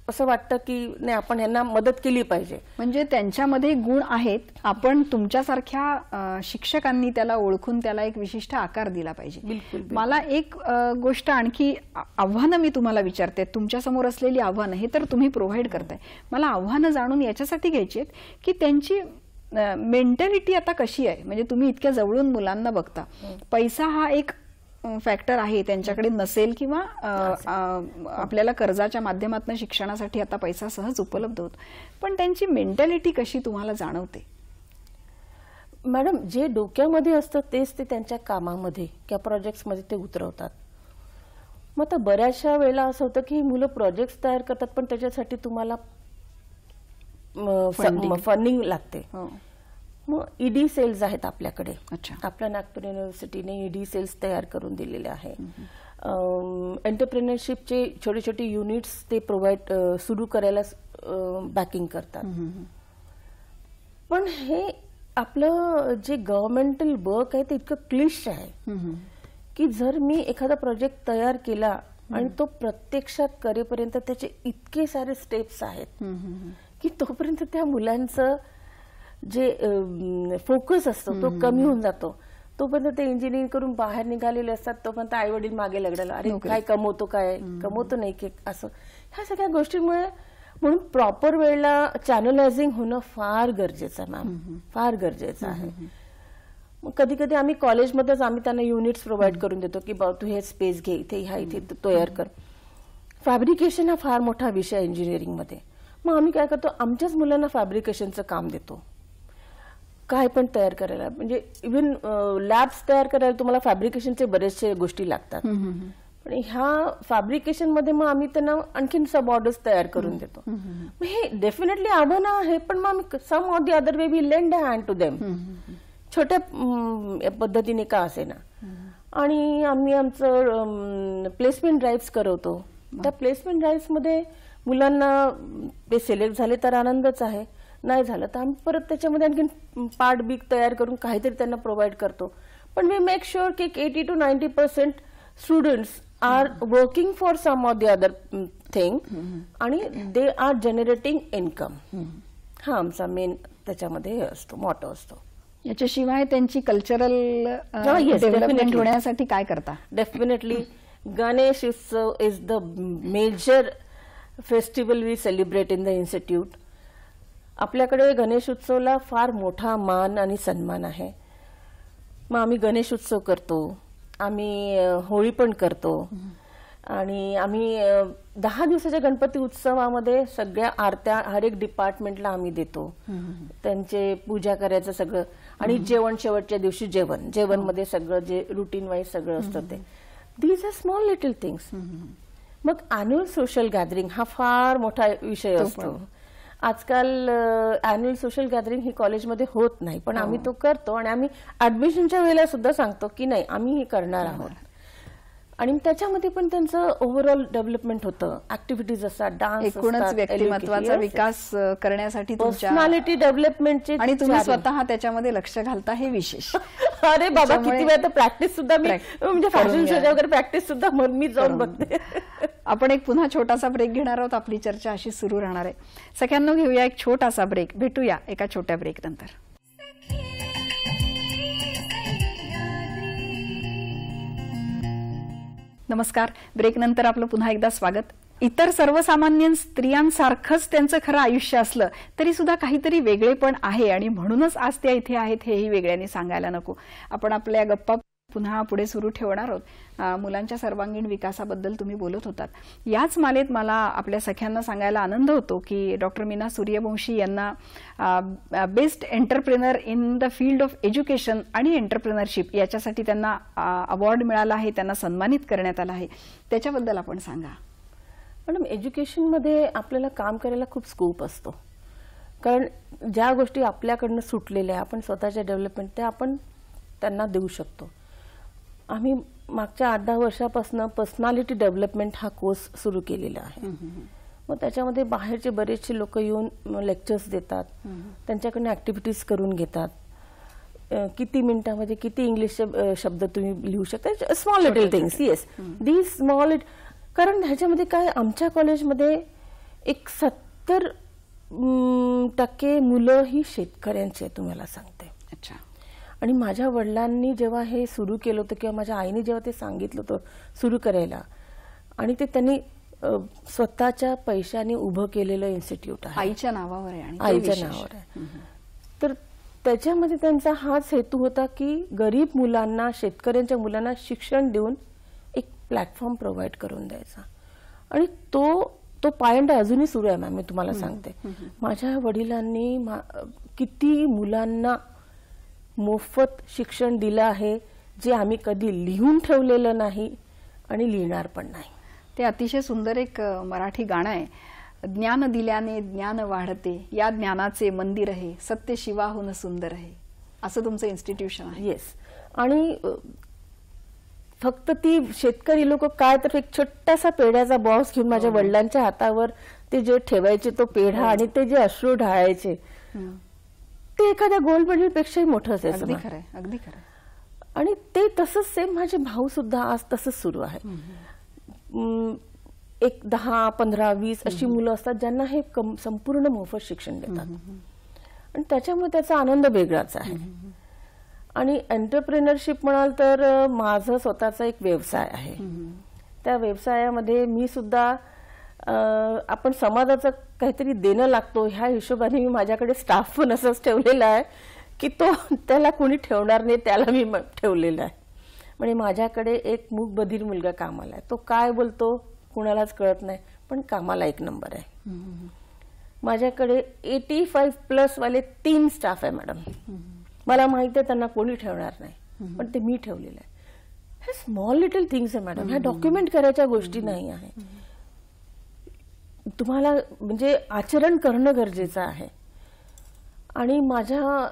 असं वाटतं की नाही आपण यांना मदत केली पाहिजे म्हणजे त्यांच्यामध्ये गुण आहेत आपण तुमच्यासारख्या शिक्षकांनी त्याला ओळखून त्याला एक विशिष्ट आकार दिला पाहिजे मला एक गोष्ट आणखी आव्हानं मी तुम्हाला विचारते तुमच्यासमोर असलेली आव्हानं हे तर तुम्ही प्रोव्हाइड करताय मला आव्हानं जाणून याच्यासाठी घ्यायची आहेत की त्यांची मेंटॅलिटी आता कशी आहे म्हणजे तुम्ही इतक्या जवळून मुलांना बघता हो. पैसा हा एक फॅक्टर आहे त्यांच्याकडे नसेल किंवा आपल्याला कर्जाच्या माध्यमातून शिक्षणासाठी आता पैसा सहज उपलब्ध होत पण त्यांची मेंटॅलिटी कशी तुम्हाला जाणवते मॅडम जे डोक्यामध्ये असतं तेच ते त्यांच्या कामामध्ये किंवा प्रोजेक्ट्समध्ये ते उतरवतात मग आता बऱ्याचशा वेळेला असं होतं की मुलं प्रोजेक्ट्स तयार करतात पण त्याच्यासाठी तुम्हाला फंडिंग लागते हो. मग ईडी सेल्स आहेत आपल्याकडे आपल्या नागपूर युनिव्हर्सिटीने ईडी सेल्स तयार करून दिलेले आहे एंटरप्रेनरशिपचे छोटे छोटे युनिट्स ते प्रोव्हाइड सुरू करायला बॅकिंग करतात पण हे आपलं जे गव्हर्नमेंटल वर्क आहे ते इतकं क्लिश आहे की जर मी एखादा प्रोजेक्ट तयार केला आणि तो प्रत्यक्षात करेपर्यंत त्याचे इतके सारे स्टेप्स आहेत की तोपर्यंत त्या मुलांचं जे फोकस असतो तो कमी होऊन जातो तोपर्यंत ते इंजिनिअरिंग करून बाहेर निघालेले असतात तोपर्यंत आई वडील मागे लग्नाला अरे काय कमवतो काय कमवतो नाही की असं ह्या सगळ्या गोष्टीमुळे म्हणून प्रॉपर वेळेला चॅनलायझिंग होणं फार गरजेचं आहे मॅम फार गरजेचं आहे मग कधी कधी आम्ही कॉलेजमध्येच आम्ही त्यांना युनिट्स प्रोव्हाइड करून देतो की बा तू हे स्पेस घे इथे ह्या इथे तयार कर फॅब्रिकेशन हा फार मोठा विषय इंजिनिअरिंगमध्ये मग आम्ही काय करतो आमच्याच मुलांना फॅब्रिकेशनचं काम देतो काय पण तयार करायला म्हणजे इव्हन लॅब्स तयार करायला तुम्हाला फॅब्रिकेशनचे बरेचसे गोष्टी लागतात पण ह्या फॅब्रिकेशन मध्ये मग आम्ही त्यांना आणखीन सब ऑर्डर्स तयार करून देतो हे डेफिनेटली आव्हानं आहे पण मग आम्ही some or the other way we lend hand to them छोट्या पद्धतीने का असेना आणि आम्ही आमचं प्लेसमेंट ड्राईव्ह करवतो त्या प्लेसमेंट ड्राईव्ह मध्ये मुलांना ते सिलेक्ट झाले तर आनंदच आहे नाही झालं तर आम्ही परत त्याच्यामध्ये आणखी पार्ट बीक तयार करून काहीतरी त्यांना प्रोव्हाइड करतो पण वी मेक शुअर की eighty two ninety percent students are working for some of the other thing आणि दे आर जनरेटिंग इन्कम हा आमचा मेन त्याच्यामध्ये असतो मोठा असतो याच्याशिवाय त्यांची कल्चरल डेव्हलपमेंट होण्यासाठी काय करता definitely Ganesh Utsav is the major festival we celebrate in the institute आपल्याकडे गणेश उत्सवला फार मोठा मान आणि सन्मान आहे मग आम्ही गणेश उत्सव करतो आम्ही होळी पण करतो आणि आम्ही दहा दिवसाच्या गणपती उत्सवामध्ये सगळ्या आरत्या हर एक डिपार्टमेंटला आम्ही देतो त्यांचे पूजा करायचं सगळं आणि जेवण शेवटच्या दिवशी जेवण जेवण मध्ये सगळं जे रुटीन वाईज सगळं असतं ते these are small little things मग अॅन्युअल सोशल गॅदरिंग हा फार मोठा विषय असतो आजकाल अॅन्युअल सोशल गॅदरिंग ही कॉलेजमध्ये होत नाही पण हो. आम्ही तो करतो आणि आम्ही ऍडमिशनच्या वेळेला सुद्धा सांगतो की नाही आम्ही हे करणार आहोत आणि त्याच्यामध्ये पण त्यांचं ओव्हरऑल डेव्हलपमेंट होतं ऍक्टिव्हिटीज असतात डान्स एकूणच व्यक्तिमत्वाचा विकास करण्यासाठी पर्सनॅलिटी डेव्हलपमेंटचे आणि तुम्ही स्वतः त्याच्यामध्ये लक्ष घालता हे विशेष अरे बाबा किती वेळ प्रॅक्टिस सुद्धा मी म्हणजे फॅशन शोच्या वगैरे प्रॅक्टिस सुद्धा मी जाऊन बघते आपण एक पुन्हा छोटासा ब्रेक घेणार आहोत आपली चर्चा अशी सुरू राहणार आहे सगळ्यांना घेऊया एक छोटासा ब्रेक भेटूया एका छोट्या ब्रेक नंतर नमस्कार ब्रेक नंतर आपलं पुन्हा एकदा स्वागत इतर सर्वसामान्य स्त्रियांसारखंच त्यांचं खरं आयुष्य असलं तरी सुद्धा काहीतरी वेगळेपण आहे आणि म्हणूनच आज त्या इथे आहेत हेही वेगळ्याने सांगायला नको आपण आपल्या गप्पा पुन्हा पुढे सुरू ठेवणार आहोत मुलांच्या सर्वांगीण विकासाबद्दल तुम्ही बोलत होतात याच मालेत मला आपल्या सख्यांना सांगायला आनंद होतो की डॉक्टर मीना सूर्यवंशी यांना best entrepreneur in the field of education आणि एंटरप्रेनरशिप याच्यासाठी त्यांना अवॉर्ड मिळाला आहे त्यांना सन्मानित करण्यात आला आहे त्याच्याबद्दल आपण सांगा मॅडम एज्युकेशनमध्ये आपल्याला काम करायला खूप स्कोप असतो कारण ज्या गोष्टी आपल्याकडनं सुटलेल्या आपण स्वतःच्या डेव्हलपमेंट त्या आपण त्यांना देऊ शकतो आम्ही मागच्या आठ दहा वर्षापासून पर्सनॅलिटी डेव्हलपमेंट हा कोर्स सुरू केलेला आहे मग त्याच्यामध्ये बाहेरचे बरेचसे लोक येऊन लेक्चर्स देतात त्यांच्याकडनं ॲक्टिव्हिटीज करून घेतात किती मिनिटामध्ये किती इंग्लिशचे शब्द तुम्ही लिहू शकता small little things yes the small कारण ह्याच्यामध्ये काय आमच्या कॉलेजमध्ये एक सत्तर टक्के मुलं ही शेतकऱ्यांची आहे तुम्हाला सांगते अच्छा आणि माझ्या वडिलांनी जेव्हा हे सुरू केलं होतं किंवा माझ्या आईने जेव्हा ते सांगितलं होतं सुरू करायला आणि ते त्यांनी स्वतःच्या पैशाने उभं केलेलं इन्स्टिट्यूट आहे आईच्या नावावर आहे आईच्या नावावर आहे तर त्याच्यामध्ये त्यांचा हाच हेतू होता की गरीब मुलांना शेतकऱ्यांच्या मुलांना शिक्षण देऊन प्लॅटफॉर्म प्रोव्हाइड करून द्यायचा आणि तो तो पायंडा अजूनही सुरू आहे मॅम मी तुम्हाला सांगते माझ्या वडिलांनी मा, किती मुलांना मोफत शिक्षण दिलं आहे जे आम्ही कधी लिहून ठेवलेलं नाही आणि लिहिणार पण नाही ते अतिशय सुंदर एक मराठी गाणं आहे ज्ञान दिल्याने ज्ञान वाढते या ज्ञानाचे मंदिर आहे सत्य शिवाहून सुंदर आहे असं तुमचं इन्स्टिट्यूशन आहे येस आणि फक्त ती शेतकरी लोक काय तर एक छोटासा पेढ्याचा बॉक्स घेऊन माझ्या हो वडिलांच्या हातावर ते जे ठेवायचे तो पेढा हो. आणि ते जे अश्रू ढाळायचे ते एखाद्या गोल्ड मोठं पेक्षाही मोठं असायचं अगदी खरं आणि ते तसंच सेम माझे भाऊ सुद्धा आज तसंच सुरू आहे एक दहा पंधरा वीस अशी मुलं असतात ज्यांना हे संपूर्ण मोफत शिक्षण देतात आणि त्याच्यामुळे त्याचा आनंद वेगळाच आहे आणि एंटरप्रिनरशिप म्हणाल तर माझं स्वतःचा एक व्यवसाय आहे त्या व्यवसायामध्ये मी सुद्धा आपण समाजाचं काहीतरी देणं लागतो ह्या हिशोबाने मी माझ्याकडे स्टाफ पण असंच ठेवलेला आहे की तो त्याला कोणी ठेवणार नाही त्याला मी ठेवलेला आहे म्हणजे माझ्याकडे एक बधीर मुलगा कामाला आहे तो काय बोलतो कुणालाच कळत नाही पण कामाला एक नंबर आहे माझ्याकडे एटी फाईव्ह वाले तीन स्टाफ आहे मॅडम मला माहिती आहे त्यांना कोणी ठेवणार नाही पण ते मी ठेवलेलं आहे हे स्मॉल लिटल थिंग्स आहे मॅडम ह्या डॉक्युमेंट करायच्या गोष्टी नाही आहे तुम्हाला म्हणजे आचरण करणं गरजेचं आहे आणि माझ्या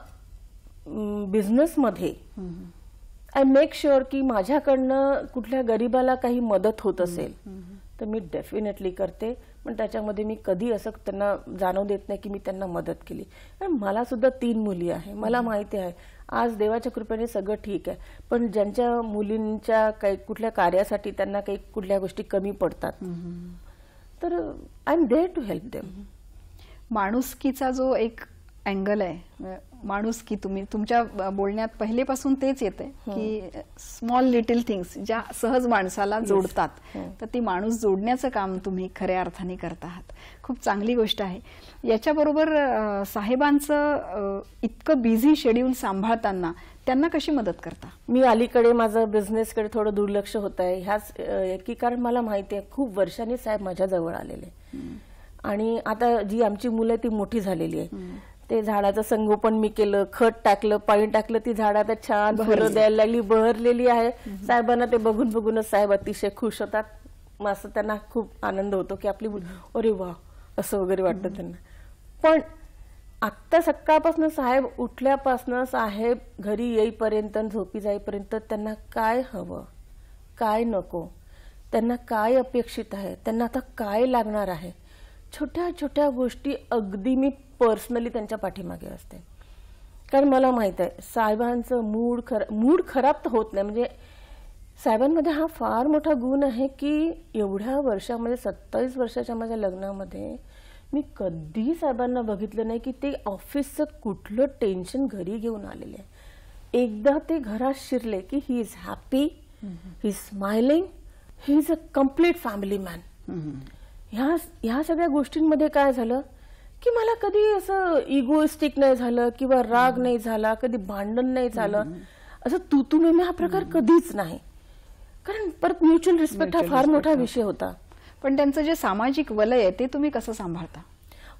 बिझनेसमध्ये आय मेक शुअर की माझ्याकडनं कुठल्या गरीबाला काही मदत होत असेल तर मी डेफिनेटली करते पण त्याच्यामध्ये मी कधी असं त्यांना जाणवून देत नाही की मी त्यांना मदत केली मला सुद्धा तीन मुली आहे मला माहिती आहे आज देवाच्या कृपेने सगळं ठीक आहे पण ज्यांच्या मुलींच्या काही कुठल्या कार्यासाठी त्यांना काही कुठल्या गोष्टी कमी पडतात तर I am there to help them माणुसकीचा जो एक अँगल आहे माणूस की तुम्ही तुमच्या बोलण्यात पहिलेपासून तेच येते की स्मॉल लिटिल थिंग्स ज्या सहज माणसाला जोडतात तर ती माणूस जोडण्याचं काम तुम्ही खऱ्या अर्थाने करत आहात खूप चांगली गोष्ट आहे याच्याबरोबर साहेबांचं इतकं बिझी शेड्यूल सांभाळताना त्यांना कशी मदत करता मी अलीकडे माझं बिझनेसकडे थोडं दुर्लक्ष होत आहे ह्याच एकी कारण मला माहिती आहे खूप वर्षांनी साहेब माझ्या जवळ आलेले आणि आता जी आमची मुलं ती मोठी झालेली आहे ते झाडाचं संगोपन मी केलं खत टाकलं पाणी टाकलं ती झाड आता छान भर द्यायला लागली बहरलेली आहे साहेबांना ते बघून बघूनच साहेब अतिशय खुश होतात असं त्यांना खूप आनंद होतो की आपली अरे वा असं वगैरे वाटतं त्यांना पण आत्ता सकाळपासून साहेब उठल्यापासून साहेब घरी येईपर्यंत झोपी जाईपर्यंत त्यांना काय हवं काय नको त्यांना काय अपेक्षित आहे त्यांना आता काय लागणार आहे छोट्या छोट्या गोष्टी अगदी मी पर्सनली त्यांच्या पाठीमागे असते कारण मला माहीत आहे साहेबांचं मूड खरा मूड खराब तर होत नाही म्हणजे साहेबांमध्ये हा फार मोठा गुण आहे की एवढ्या वर्षामध्ये सत्तावीस वर्षाच्या माझ्या लग्नामध्ये मी कधीही साहेबांना बघितलं नाही की ते ऑफिसचं कुठलं टेन्शन घरी घेऊन आलेले आहे एकदा ते घरात शिरले की he is happy he is smiling he is a complete family man ह्या ह्या सगळ्या गोष्टींमध्ये काय झालं की मला कधी असं इगोइस्टिक नाही झालं किंवा राग नाही झाला कधी भांडण नाही झालं असं तू मी हा प्रकार कधीच नाही कारण परत म्युच्युअल रिस्पेक्ट हा फार मोठा विषय होता पण त्यांचं जे सामाजिक वलय आहे ते तुम्ही कसं सांभाळता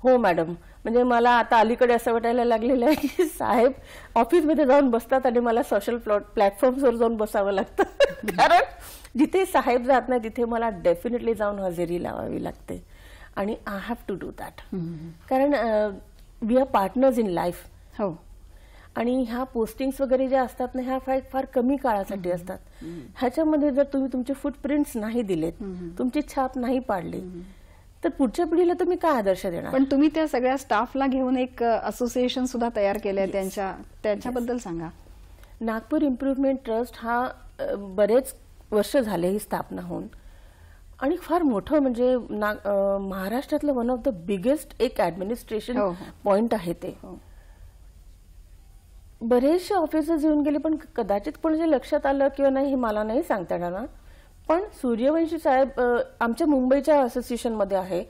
हो मॅडम म्हणजे मला आता अलीकडे असं वाटायला लागलेलं आहे की साहेब ऑफिसमध्ये जाऊन बसतात आणि मला सोशल प्लॅटफॉर्म्सवर जाऊन बसावं लागतं कारण जिथे साहेब जात नाही तिथे मला डेफिनेटली जाऊन हजेरी लावावी लागते आणि I have to do that कारण we are partners in life हो आणि ह्या पोस्टिंग्स वगैरे ज्या असतात ना ह्या फार फार कमी काळासाठी असतात ह्याच्यामध्ये जर तुम्ही तुमचे फुटप्रिंट्स नाही दिलेत तुमची छाप नाही पाडली तर पुढच्या पिढीला तुम्ही काय आदर्श देणार पण तुम्ही त्या सगळ्या स्टाफला घेऊन एक असोसिएशन सुद्धा तयार केले त्यांच्या त्यांच्याबद्दल सांगा नागपूर इम्प्रुव्हमेंट ट्रस्ट हा बरेच वर्ष झाले ही स्थापना होऊन आणि फार मोठं म्हणजे महाराष्ट्रातलं वन ऑफ द बिगेस्ट एक ऍडमिनिस्ट्रेशन पॉइंट हो, हो. आहे ते हो. बरेचसे ऑफिसर्स येऊन गेले पण कदाचित जे लक्षात आलं किंवा नाही हे मला नाही सांगता येणार पण सूर्यवंशी साहेब आमच्या मुंबईच्या असोसिएशनमध्ये आहे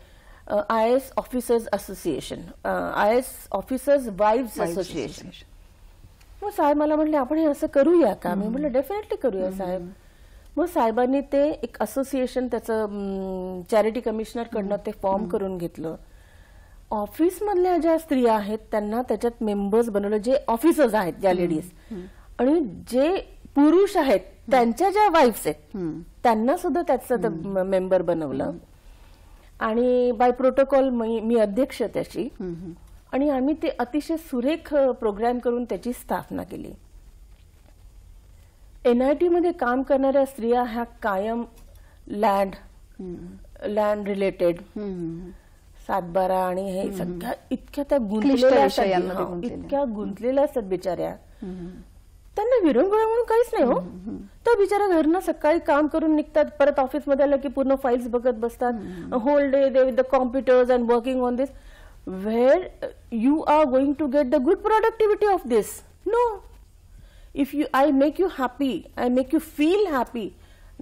I S officers association I S officers wife association मग साहेब मला म्हटले आपण हे असं करूया का मी म्हटलं डेफिनेटली करूया साहेब मग साहेबांनी ते एक असोसिएशन त्याचं चॅरिटी कमिशनरकडनं ते फॉर्म करून घेतलं ऑफिसमधल्या ज्या स्त्रिया आहेत त्यांना त्याच्यात मेंबर्स बनवलं जे ऑफिसर्स आहेत ज्या लेडीज आणि जे पुरुष आहेत त्यांच्या ज्या वाईफ्स आहेत त्यांना सुद्धा त्याचं मेंबर बनवलं आणि बाय प्रोटोकॉल मी अध्यक्ष त्याची आणि आम्ही ते अतिशय सुरेख प्रोग्राम करून त्याची स्थापना केली मध्ये काम करणाऱ्या स्त्रिया ह्या कायम लँड लँड रिलेटेड सातबारा आणि हे सगळ्या इतक्या त्या गुंतलेल्या इतक्या गुंतलेल्या असतात बिचाऱ्या त्यांना विरंगुळा म्हणून काहीच नाही हो त्या बिचारा घरनं सकाळी काम करून निघतात परत ऑफिसमध्ये आलं की पूर्ण फाईल्स बघत बसतात whole day they with the computers and working on this where you are going to get the good productivity of this no if you i make you happy i make you feel happy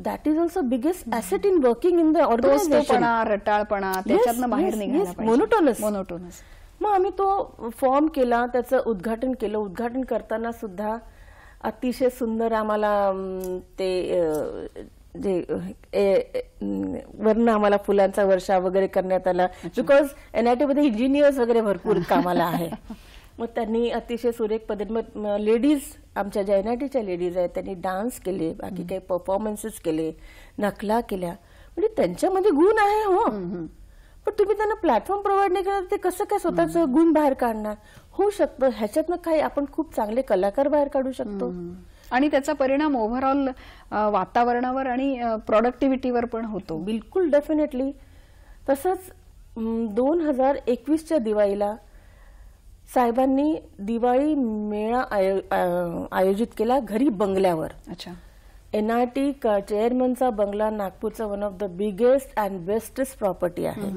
that is also biggest asset in working in the organization रटाळपणा त्याच्यातनं बाहेर निघाला monotonous monotonous मग आम्ही तो form केला त्याचं उद्घाटन केलं उद्घाटन करताना सुद्धा अतिशय सुंदर आम्हाला ते जे वर्ण आम्हाला फुलांचा वर्षा वगैरे करण्यात आला बिकॉज एनआयटी मध्ये इंजिनियर्स वगैरे भरपूर कामाला आहे मग त्यांनी अतिशय सुरेख पद्धती लेडीज आमच्या जयनाटीच्या लेडीज आहेत त्यांनी डान्स केले बाकी काही परफॉर्मन्सेस केले नकला केल्या म्हणजे त्यांच्यामध्ये गुण आहे हो पण तुम्ही त्यांना प्लॅटफॉर्म प्रोव्हाइड नाही करणार ते कसं काय स्वतःच गुण बाहेर काढणार होऊ शकतं ह्याच्यातनं काही आपण खूप चांगले कलाकार बाहेर काढू शकतो आणि त्याचा परिणाम ओव्हरऑल वातावरणावर आणि प्रॉडक्टिव्हिटीवर पण होतो बिलकुल डेफिनेटली तसंच दोन हजार एकवीसच्या दिवाळीला साहेबांनी दिवाळी मेळा आयोजित केला घरी बंगल्यावर अच्छा एनआरटी चेअरमनचा बंगला नागपूरचा one of the biggest and bestest property आहे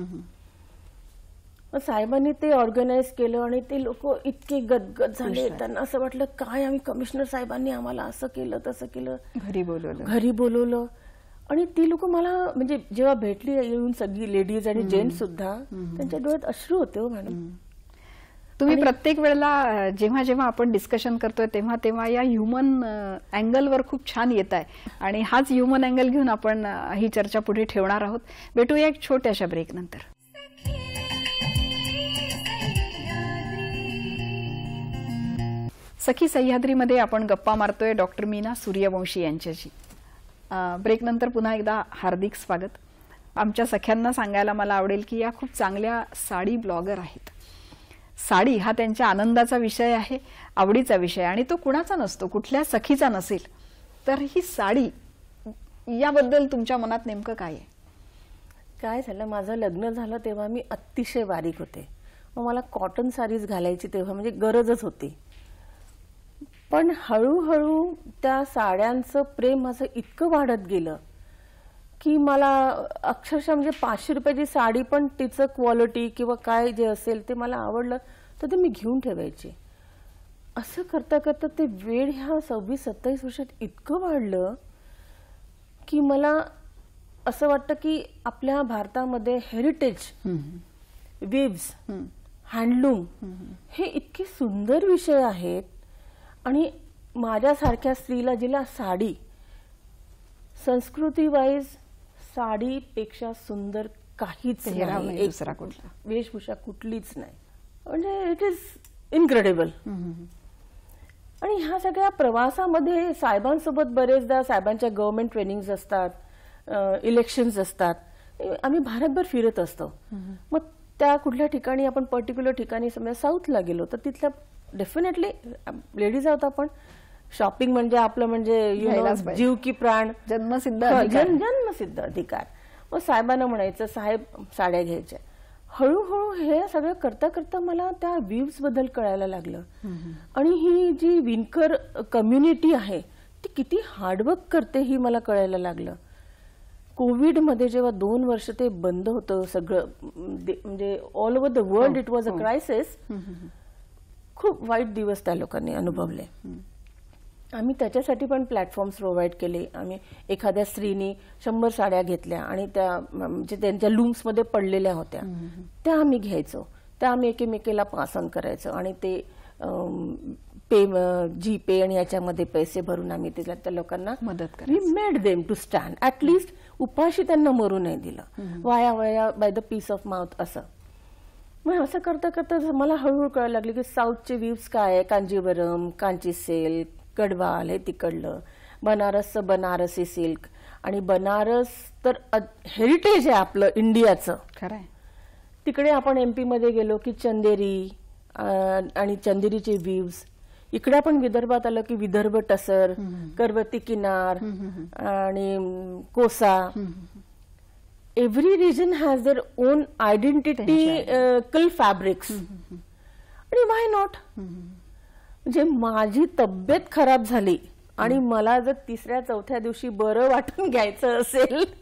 साहेबांनी ते ऑर्गनाईज केलं आणि ते लोक इतके गदगद झाले त्यांना असं वाटलं काय आम्ही कमिशनर साहेबांनी आम्हाला असं केलं तसं केलं घरी बोलवलं घरी बोलवलं आणि ती लोक मला म्हणजे जेव्हा भेटली येऊन सगळी लेडीज आणि जेंट्स सुद्धा त्यांच्या डोळ्यात अश्रू होते हो मॅडम तुम्ही प्रत्येक वेळेला जेव्हा जेव्हा आपण डिस्कशन करतोय तेव्हा तेव्हा या ह्युमन अँगलवर खूप छान येत आहे आणि हाच ह्युमन अँगल घेऊन आपण ही चर्चा पुढे ठेवणार आहोत भेटूया एक छोट्याशा नंतर सखी सह्याद्रीमध्ये आपण गप्पा मारतोय डॉक्टर मीना सूर्यवंशी यांच्याशी ब्रेकनंतर पुन्हा एकदा हार्दिक स्वागत आमच्या सख्यांना सांगायला मला आवडेल की या खूप चांगल्या साडी ब्लॉगर आहेत साडी हा त्यांच्या आनंदाचा विषय आहे आवडीचा विषय आणि तो कुणाचा नसतो कुठल्या सखीचा नसेल तर ही साडी याबद्दल तुमच्या मनात नेमकं काय आहे काय झालं माझं लग्न झालं तेव्हा मी अतिशय बारीक होते मग मला कॉटन साडीज घालायची तेव्हा म्हणजे गरजच होती पण हळूहळू त्या साड्यांचं प्रेम माझं इतकं वाढत गेलं की मला अक्षरशः म्हणजे पाचशे रुपयाची साडी पण तिचं क्वालिटी किंवा काय जे असेल ते मला आवडलं तर ते मी घेऊन ठेवायची असं करता करता ते वेळ ह्या सव्वीस सत्तावीस वर्षात इतकं वाढलं की मला असं वाटतं की आपल्या भारतामध्ये हेरिटेज वेव्स हँडलूम हे इतके सुंदर विषय आहेत आणि माझ्यासारख्या स्त्रीला जिला साडी संस्कृती वाईज साडीपेक्षा सुंदर काहीच नाही म्हणजे दुसरा कुठला वेशभूषा कुठलीच नाही म्हणजे इट इज इनक्रेडिबल आणि ह्या सगळ्या प्रवासामध्ये साहेबांसोबत बरेचदा साहेबांच्या गव्हर्नमेंट ट्रेनिंग असतात इलेक्शन्स असतात आम्ही भारतभर फिरत असतो मग त्या कुठल्या ठिकाणी आपण पर्टिक्युलर ठिकाणी समजा साऊथला गेलो तर तिथल्या डेफिनेटली लेडीज आहोत आपण शॉपिंग म्हणजे आपलं म्हणजे जीव की प्राण जन्मसिद्ध हो, जन्मसिद्ध अधिकार मग साहेबांना म्हणायचं साहेब साड्या घ्यायच्या हळूहळू हे सगळं करता करता मला त्या व्ह्यूज बद्दल कळायला लागलं आणि ही जी विणकर कम्युनिटी आहे ती किती हार्डवर्क करते ही मला कळायला लागलं कोविडमध्ये जेव्हा दोन वर्ष ते बंद होतं सगळं म्हणजे all over the world it was a crisis खूप वाईट दिवस त्या लोकांनी अनुभवले आम्ही त्याच्यासाठी पण प्लॅटफॉर्म्स प्रोव्हाइड केले आम्ही एखाद्या स्त्रीनी शंभर साड्या घेतल्या आणि त्या म्हणजे त्यांच्या लूम्समध्ये पडलेल्या होत्या त्या आम्ही घ्यायचो त्या आम्ही एकमेकीला पास करायचो आणि ते पे जी पे आणि याच्यामध्ये पैसे भरून आम्ही त्याच्या त्या लोकांना मदत करी made them to stand at least उपाशी त्यांना मरू नाही दिलं वाया वाया by the piece of mouth असं मग असं करता करता मला हळूहळू कळायला लागले की साऊथचे व्ह्यूज काय आहे कांजीवरम कांची सेल कडवाल हे तिकडलं बनारसचं बनारसी सिल्क आणि बनारस तर हेरिटेज आहे आपलं इंडियाचं तिकडे आपण एमपी मध्ये गेलो की चंदेरी आणि चंदेरीचे व्ह्यूज इकडे आपण विदर्भात आलो की विदर्भ टसर करवती किनार आणि कोसा every region has their own identity कल फॅब्रिक्स आणि वाय नॉट म्हणजे माझी तब्येत खराब झाली आणि मला जर तिसऱ्या चौथ्या दिवशी बरं वाटून घ्यायचं असेल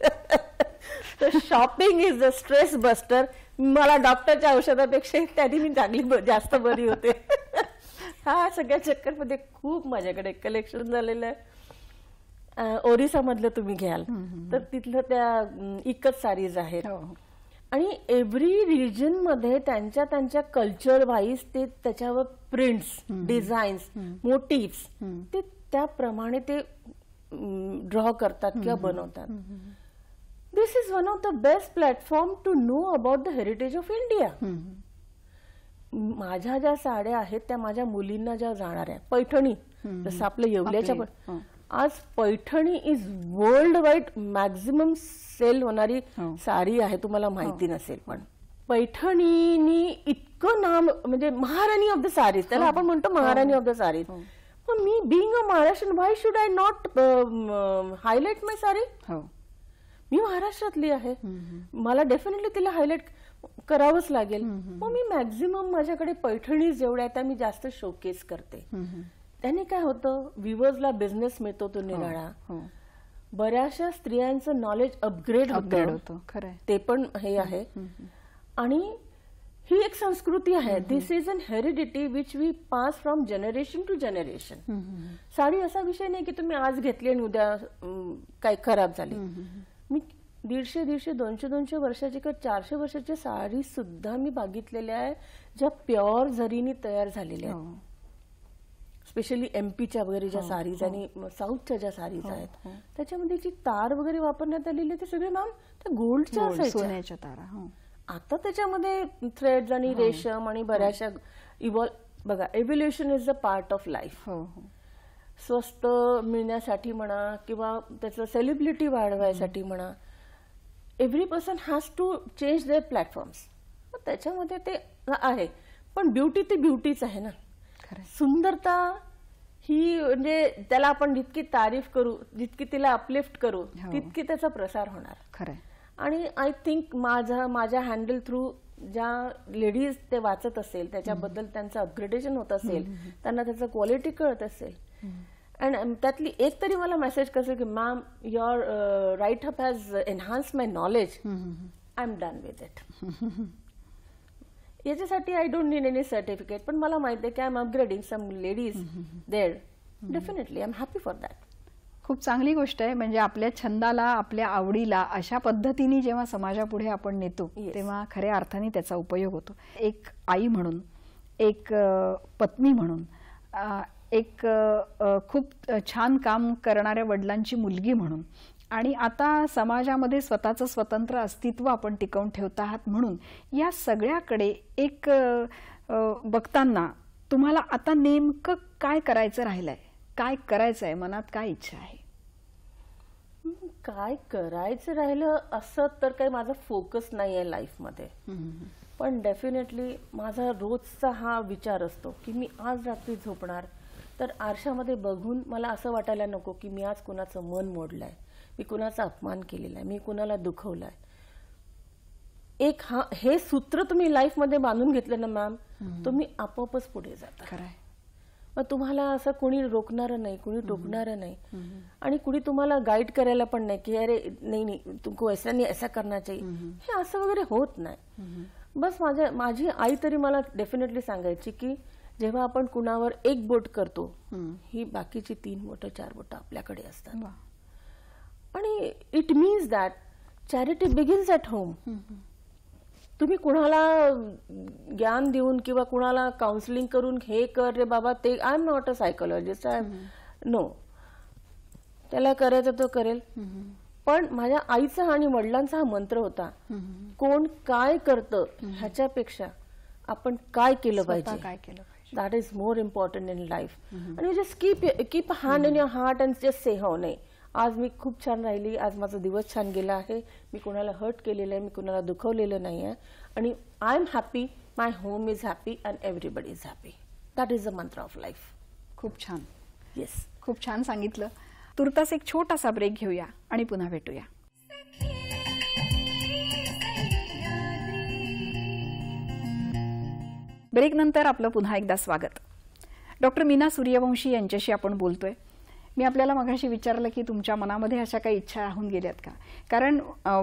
तर shopping is a stress buster मला डॉक्टरच्या औषधापेक्षा त्याने मी चांगली जास्त बरी होते हा सगळ्या चक्करमध्ये खूप माझ्याकडे कलेक्शन झालेलं आहे ओरिसामधलं तुम्ही घ्याल तर तिथलं त्या इकत सारीज आहेत हो, हो. आणि एव्हरी रिजन मध्ये त्यांच्या त्यांच्या कल्चर वाईज ते त्याच्यावर प्रिंट्स डिझाईन्स मोटिव्स ते त्याप्रमाणे ते ड्रॉ करतात किंवा बनवतात this is one of the best platform to know about the heritage of India माझ्या ज्या साड्या आहेत त्या माझ्या मुलींना ज्या जाणाऱ्या पैठणी जसं आपलं येवल्याच्या हो. आज Paithani is worldwide maximum sale होणारी हो. साडी आहे तुम्हाला माहिती हो. नसेल पण पैठणीनी इतकं नाम म्हणजे महाराणी ऑफ द सारीज त्याला हो. आपण म्हणतो महाराणी ऑफ द सारीज पण मी being a Maharashtra why should I not highlight my sari मी महाराष्ट्रातली आहे मला डेफिनेटली तिला हायलाइट करावंच लागेल मग मी मॅक्झिमम माझ्याकडे पैठणी जेवढ्या त्या मी जास्त शोकेस करते त्याने काय होतं व्हिवर्सला बिझनेस मिळतो तो हो, निराळा हो. बऱ्याचशा स्त्रियांचं नॉलेज अपग्रेड होतं ते पण हे आहे आणि ही एक संस्कृती आहे this is an heredity which we pass from generation to generation sari असा विषय नाही की तुम्ही आज घेतली आणि उद्या काही खराब झाली मी दीडशे दीडशे दोनशे दोनशे वर्षाची किंवा चारशे वर्षाची साडी सुद्धा मी बघितलेल्या आहे ज्या प्युअर झरीनी तयार झालेल्या आहेत हो. स्पेशली एम पीच्या वगैरे ज्या हो, साडीज हो. आणि साऊथच्या ज्या साडीज हो, आहेत त्याच्यामध्ये जी तार वगैरे वापरण्यात आलेली ते सगळे मॅम त्या गोल्डच्या सोन्याच्या तारा आता त्याच्यामध्ये थ्रेड्स आणि रेशम आणि बऱ्याचशा इव्हॉल्व बघा evolution is a part of life स्वस्त मिळण्यासाठी म्हणा किंवा त्याचं सेलिब्रिटी वाढवायसाठी म्हणा every person has to change their platforms त्याच्यामध्ये ते आहे पण ब्युटी ती ब्युटीच आहे ना सुंदरता ही म्हणजे त्याला आपण जितकी तारीफ करू जितकी तिला अपलिफ्ट करू हो. तितकी त्याचा प्रसार होणार खरं आणि आय थिंक माझा माझ्या हँडल थ्रू ज्या लेडीज ते वाचत असेल त्याच्याबद्दल त्यांचं अपग्रेडेशन होत असेल त्यांना त्याचं क्वालिटी कळत असेल अँड um, त्यातली एक तरी मला मेसेज करेल की ma'am your write up has enhance my knowledge I am done with it याच्यासाठी I don't need any certificate पण मला माहिती आहे की I am upgrading some ladies dead definitely I am happy for that खूप चांगली गोष्ट आहे म्हणजे आपल्या छंदाला आपल्या आवडीला अशा पद्धतीने जेव्हा समाजापुढे आपण नेतो yes. तेव्हा खऱ्या अर्थाने त्याचा उपयोग होतो एक आई म्हणून एक पत्नी म्हणून एक खूप छान काम करणाऱ्या वडिलांची मुलगी म्हणून आणि आता समाजामध्ये स्वतःचं स्वतंत्र अस्तित्व आपण टिकवून ठेवत आहात म्हणून या सगळ्याकडे एक बघताना तुम्हाला आता नेमकं काय करायचं राहिलंय काय करायचं आहे मनात काय इच्छा आहे काय करायचं राहिलं असं तर काही माझा फोकस नाही आहे लाईफमध्ये पण डेफिनेटली माझा रोजचा हा विचार असतो की मी आज रात्री झोपणार तर आरशामध्ये बघून मला असं वाटायला नको की मी आज कुणाचं मन मोडलंय मी कुणाचा अपमान केलेला आहे मी कुणाला दुखवला एक हा हे सूत्र तुम्ही लाईफमध्ये बांधून घेतलं ना मॅम तुम्ही आपोआपच पुढे जाता खरं मग तुम्हाला असं कोणी रोखणारं नाही कोणी टोकणारं नाही आणि कुणी तुम्हाला गाईड करायला पण नाही की अरे नाही नाही तुमको ऐसा नाही ऐसा करना हे असं वगैरे होत नाही बस माझ्या माझी आई तरी मला डेफिनेटली सांगायची की जेव्हा आपण कुणावर एक बोट करतो ही बाकीची तीन बोट चार बोटं आपल्याकडे असतात आणि it means that charity begins at home तुम्ही कुणाला ज्ञान देऊन किंवा कुणाला काउन्सिलिंग करून हे कर रे बाबा ते I am not a psychologist I am no त्याला करायचा तो करेल पण माझ्या आईचा आणि वडिलांचा हा मंत्र होता कोण काय करतं ह्याच्यापेक्षा आपण काय केलं पाहिजे काय केलं that is more important in life आणि just keep keep hand in your heart and just say हो नाही आज मी खूप छान राहिली आज माझा दिवस छान गेला आहे मी कोणाला हर्ट केलेलं आहे मी कोणाला दुखवलेलं नाही आहे आणि I am happy my home is happy and everybody is happy that is a mantra of life खूप छान येस खूप छान सांगितलं तुर्तास एक छोटासा ब्रेक घेऊया आणि पुन्हा भेटूया ब्रेकनंतर आपलं पुन्हा एकदा स्वागत डॉक्टर मीना सूर्यवंशी यांच्याशी आपण बोलतोय मी आपल्याला मगाशी विचारलं की तुमच्या मनामध्ये अशा काही इच्छा राहून गेल्यात का कारण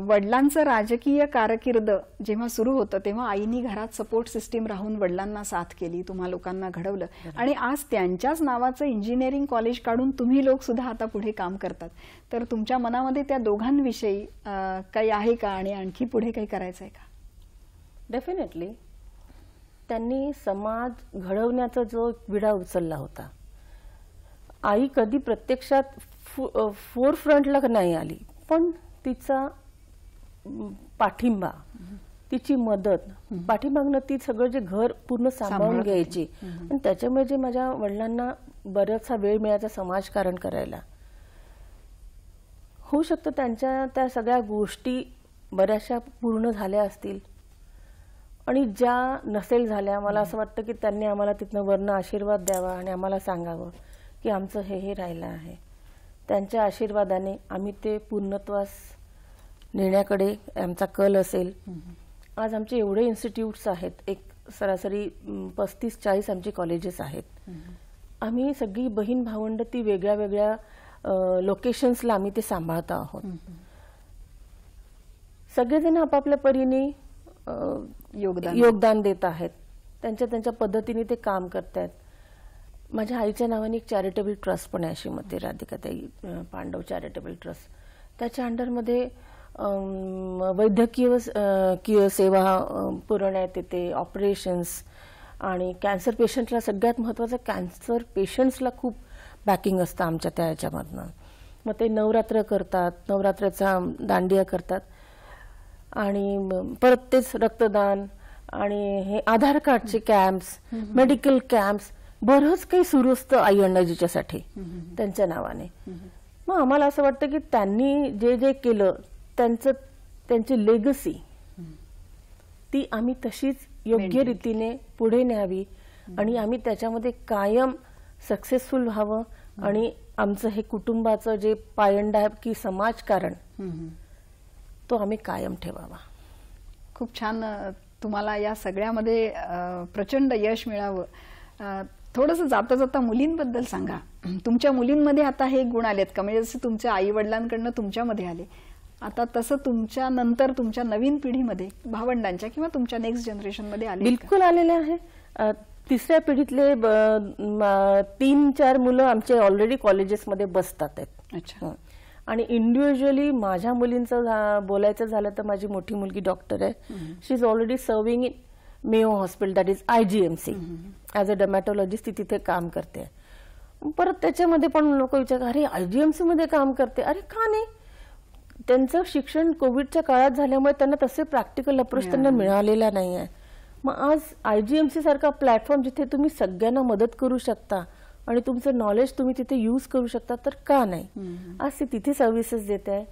वडिलांचं राजकीय कारकीर्द जेव्हा सुरू होतं तेव्हा आईनी घरात सपोर्ट सिस्टीम राहून वडिलांना साथ केली तुम्हा लोकांना घडवलं आणि आज त्यांच्याच नावाचं इंजिनिअरिंग कॉलेज काढून तुम्ही लोक सुद्धा आता पुढे काम करतात तर तुमच्या मनामध्ये त्या दोघांविषयी काही आहे का आणि आणखी पुढे काही करायचं आहे का डेफिनेटली त्यांनी समाज घडवण्याचा जो विडा उचलला होता आई कधी प्रत्यक्षात फोर फ्रंटला नाही आली पण तिचा पाठिंबा तिची मदत पाठिंबागनं ती सगळं जे घर पूर्ण सांभाळून घ्यायची आणि त्याच्यामुळे जे माझ्या वडिलांना बराचसा वेळ मिळायचा समाजकारण करायला होऊ शकतं त्यांच्या त्या सगळ्या गोष्टी बऱ्याचशा पूर्ण झाल्या असतील आणि ज्या नसेल झाल्या मला असं वाटतं की त्यांनी आम्हाला तिथनं वर्ण आशीर्वाद द्यावा आणि आम्हाला सांगावं की आमचं हे हे राहिलं आहे त्यांच्या आशीर्वादाने आम्ही ते पूर्णत्वास नेण्याकडे आमचा कल असेल आज आमचे एवढे इन्स्टिट्यूट्स आहेत एक सरासरी पस्तीस चाळीस आमचे कॉलेजेस आहेत आम्ही सगळी बहीण भावंड ती वेगळ्या वेगळ्या लोकेशन्सला आम्ही ते सांभाळत आहोत सगळेजण आपापल्या परीने योगदान योगदान देत आहेत त्यांच्या त्यांच्या पद्धतीने ते काम करत आहेत माझ्या आईच्या नावाने एक चॅरिटेबल ट्रस्ट पण आहे अशी मध्ये राधिकाताई पांडव चॅरिटेबल ट्रस्ट त्याच्या अंडरमध्ये वैद्यकीय सेवा पुरवण्यात येते ऑपरेशन्स आणि कॅन्सर पेशंटला सगळ्यात महत्त्वाचं कॅन्सर पेशंट्सला खूप बॅकिंग असतं आमच्या त्या याच्यामधनं मग ते नवरात्र करतात नवरात्राचा दांडिया करतात आणि परत तेच रक्तदान आणि हे आधार कार्डचे कॅम्प्स मेडिकल कॅम्प्स बरंच काही सुरू असतं आई अण्णाजीच्यासाठी त्यांच्या नावाने मग आम्हाला असं वाटतं की त्यांनी जे जे केलं त्यांचं त्यांची लेगसी ती आम्ही तशीच योग्य रीतीने पुढे न्यावी आणि आम्ही त्याच्यामध्ये कायम सक्सेसफुल व्हावं आणि आमचं हे कुटुंबाचं जे पायंडा आहे की समाजकारण तो आम्ही कायम ठेवावा खूप छान तुम्हाला या सगळ्यामध्ये प्रचंड यश मिळावं थोडंसं जाता जाता मुलींबद्दल सांगा तुमच्या मुलींमध्ये आता हे गुण आलेत का म्हणजे जसं तुमच्या आई वडिलांकडनं तुमच्यामध्ये आले आता तसं तुमच्या नंतर तुमच्या नवीन पिढीमध्ये भावंडांच्या किंवा तुमच्या नेक्स्ट जनरेशनमध्ये आले बिलकुल आलेले आहे तिसऱ्या पिढीतले तीन चार मुलं आमचे ऑलरेडी कॉलेजेसमध्ये बसतात आहेत अच्छा आणि इंडिव्हिज्युअली माझ्या मुलींचं बोलायचं झालं तर माझी मोठी मुलगी डॉक्टर आहे she is already serving in Mayo hospital that is I G M C as a dermatologist ती तिथे काम करते परत त्याच्यामध्ये पण लोक विचार अरे आय जी एम सीमध्ये काम करते अरे का नाही त्यांचं शिक्षण कोविडच्या काळात झाल्यामुळे त्यांना तसे प्रॅक्टिकल अप्रोच त्यांना मिळालेला नाही आहे मग आज आय जी एम सारखा प्लॅटफॉर्म जिथे तुम्ही सगळ्यांना मदत करू शकता आणि तुमचं नॉलेज तुम्ही तिथे यूज करू शकता तर का नाही आज ती तिथे सर्व्हिसेस देत आहे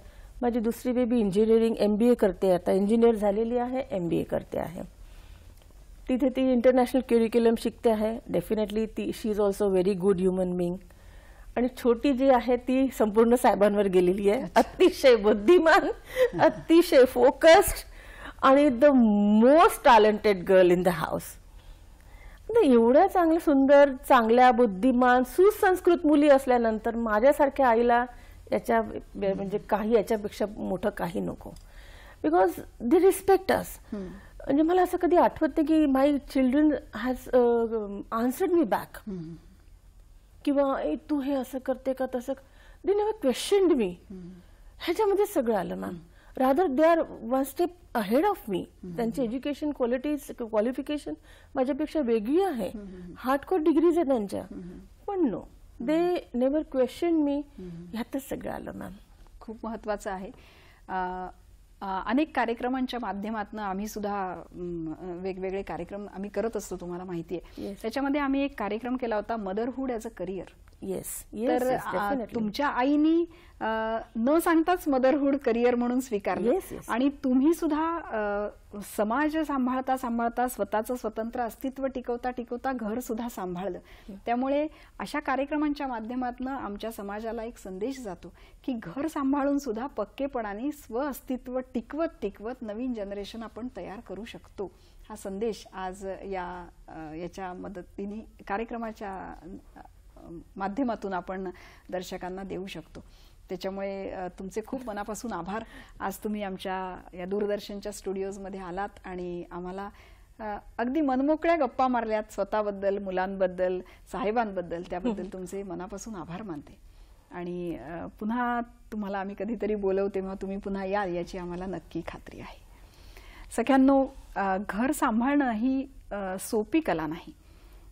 माझी दुसरी बेबी इंजिनिअरिंग एम करते आता इंजिनियर झालेली आहे एम करते आहे तिथे ती इंटरनॅशनल क्युरिक्युलम शिकते आहे डेफिनेटली ती she is also very good human being आणि छोटी जी आहे ती संपूर्ण साहेबांवर गेलेली आहे अतिशय बुद्धिमान अतिशय फोकस्ड आणि the most talented girl in the house एवढ्या चांगल्या सुंदर चांगल्या बुद्धिमान सुसंस्कृत मुली असल्यानंतर माझ्यासारख्या आईला याच्या म्हणजे काही याच्यापेक्षा मोठं काही नको बिकॉज दे रिस्पेक्ट अस म्हणजे मला असं कधी आठवत की my children has answered me back किंवा तू हे असं करते का तसं दे नेव्हर क्वेश्चन्ड मी ह्याच्यामध्ये सगळं आलं ma'am rather they are one step ahead of me त्यांची एज्युकेशन क्वालिटीज क्वालिफिकेशन माझ्यापेक्षा वेगळी आहे हार्डकोर डिग्रीज आहे त्यांच्या पण no they never question me ह्यातच सगळं आलं मॅम खूप महत्वाचं आहे अनेक कार्यक्रमांच्या माध्यमातून आम्ही सुद्धा वेगवेगळे कार्यक्रम आम्ही करत असतो तुम्हाला माहिती आहे त्याच्यामध्ये आम्ही एक कार्यक्रम केला होता motherhood as a career yes तर तुमच्या आईनी न सांगताच मदरहुड करिअर म्हणून स्वीकारलं आणि तुम्ही सुद्धा समाज सांभाळता सांभाळता स्वतःचं स्वतंत्र अस्तित्व टिकवता टिकवता घर सुद्धा सांभाळलं त्यामुळे अशा कार्यक्रमांच्या माध्यमातून आमच्या समाजाला एक संदेश जातो की घर सांभाळून सुद्धा पक्केपणाने स्व अस्तित्व टिकवत टिकवत नवीन जनरेशन आपण तयार करू शकतो हा संदेश आज या याच्या मदतीने कार्यक्रमाच्या माध्यमातून आपण दर्शकांना देऊ शकतो त्याच्यामुळे तुमचे खूप मनापासून आभार आज तुम्ही आमच्या या दूरदर्शनच्या स्टुडिओजमध्ये आलात आणि आम्हाला अगदी मनमोकळ्या गप्पा मारल्यात स्वतःबद्दल मुलांबद्दल साहेबांबद्दल त्याबद्दल तुमचे मनापासून आभार मानते आणि पुन्हा तुम्हाला आम्ही कधीतरी बोलवू तेव्हा तुम्ही पुन्हा याल याची आम्हाला नक्की खात्री आहे सगळ्यांनो घर सांभाळणं ही सोपी कला नाही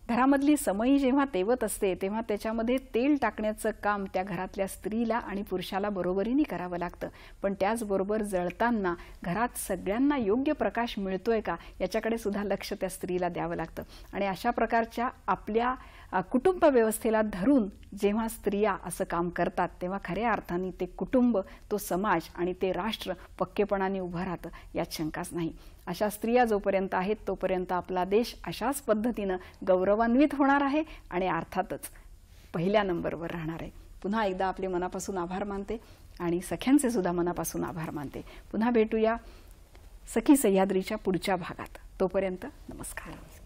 घरामधली समयी जेव्हा तेवत असते तेव्हा त्याच्यामध्ये तेल टाकण्याचं काम त्या घरातल्या स्त्रीला आणि पुरुषाला बरोबरीने करावं लागतं पण त्याचबरोबर जळताना घरात सगळ्यांना योग्य प्रकाश मिळतोय का याच्याकडे सुद्धा लक्ष त्या स्त्रीला द्यावं लागतं आणि अशा प्रकारच्या आपल्या कुटुंब व्यवस्थेला धरून जेव्हा स्त्रिया असं काम करतात तेव्हा खऱ्या अर्थाने ते कुटुंब तो समाज आणि ते राष्ट्र पक्केपणाने उभं राहतं यात शंकाच नाही अशा स्त्रिया जोपर्यंत आहेत तोपर्यंत आपला देश अशाच पद्धतीनं गौरवान्वित होणार आहे आणि अर्थातच पहिल्या नंबरवर राहणार आहे पुन्हा एकदा आपले मनापासून आभार मानते आणि सख्यांचे सुद्धा मनापासून आभार मानते पुन्हा भेटूया सखी सह्याद्रीच्या पुढच्या भागात तोपर्यंत नमस्कार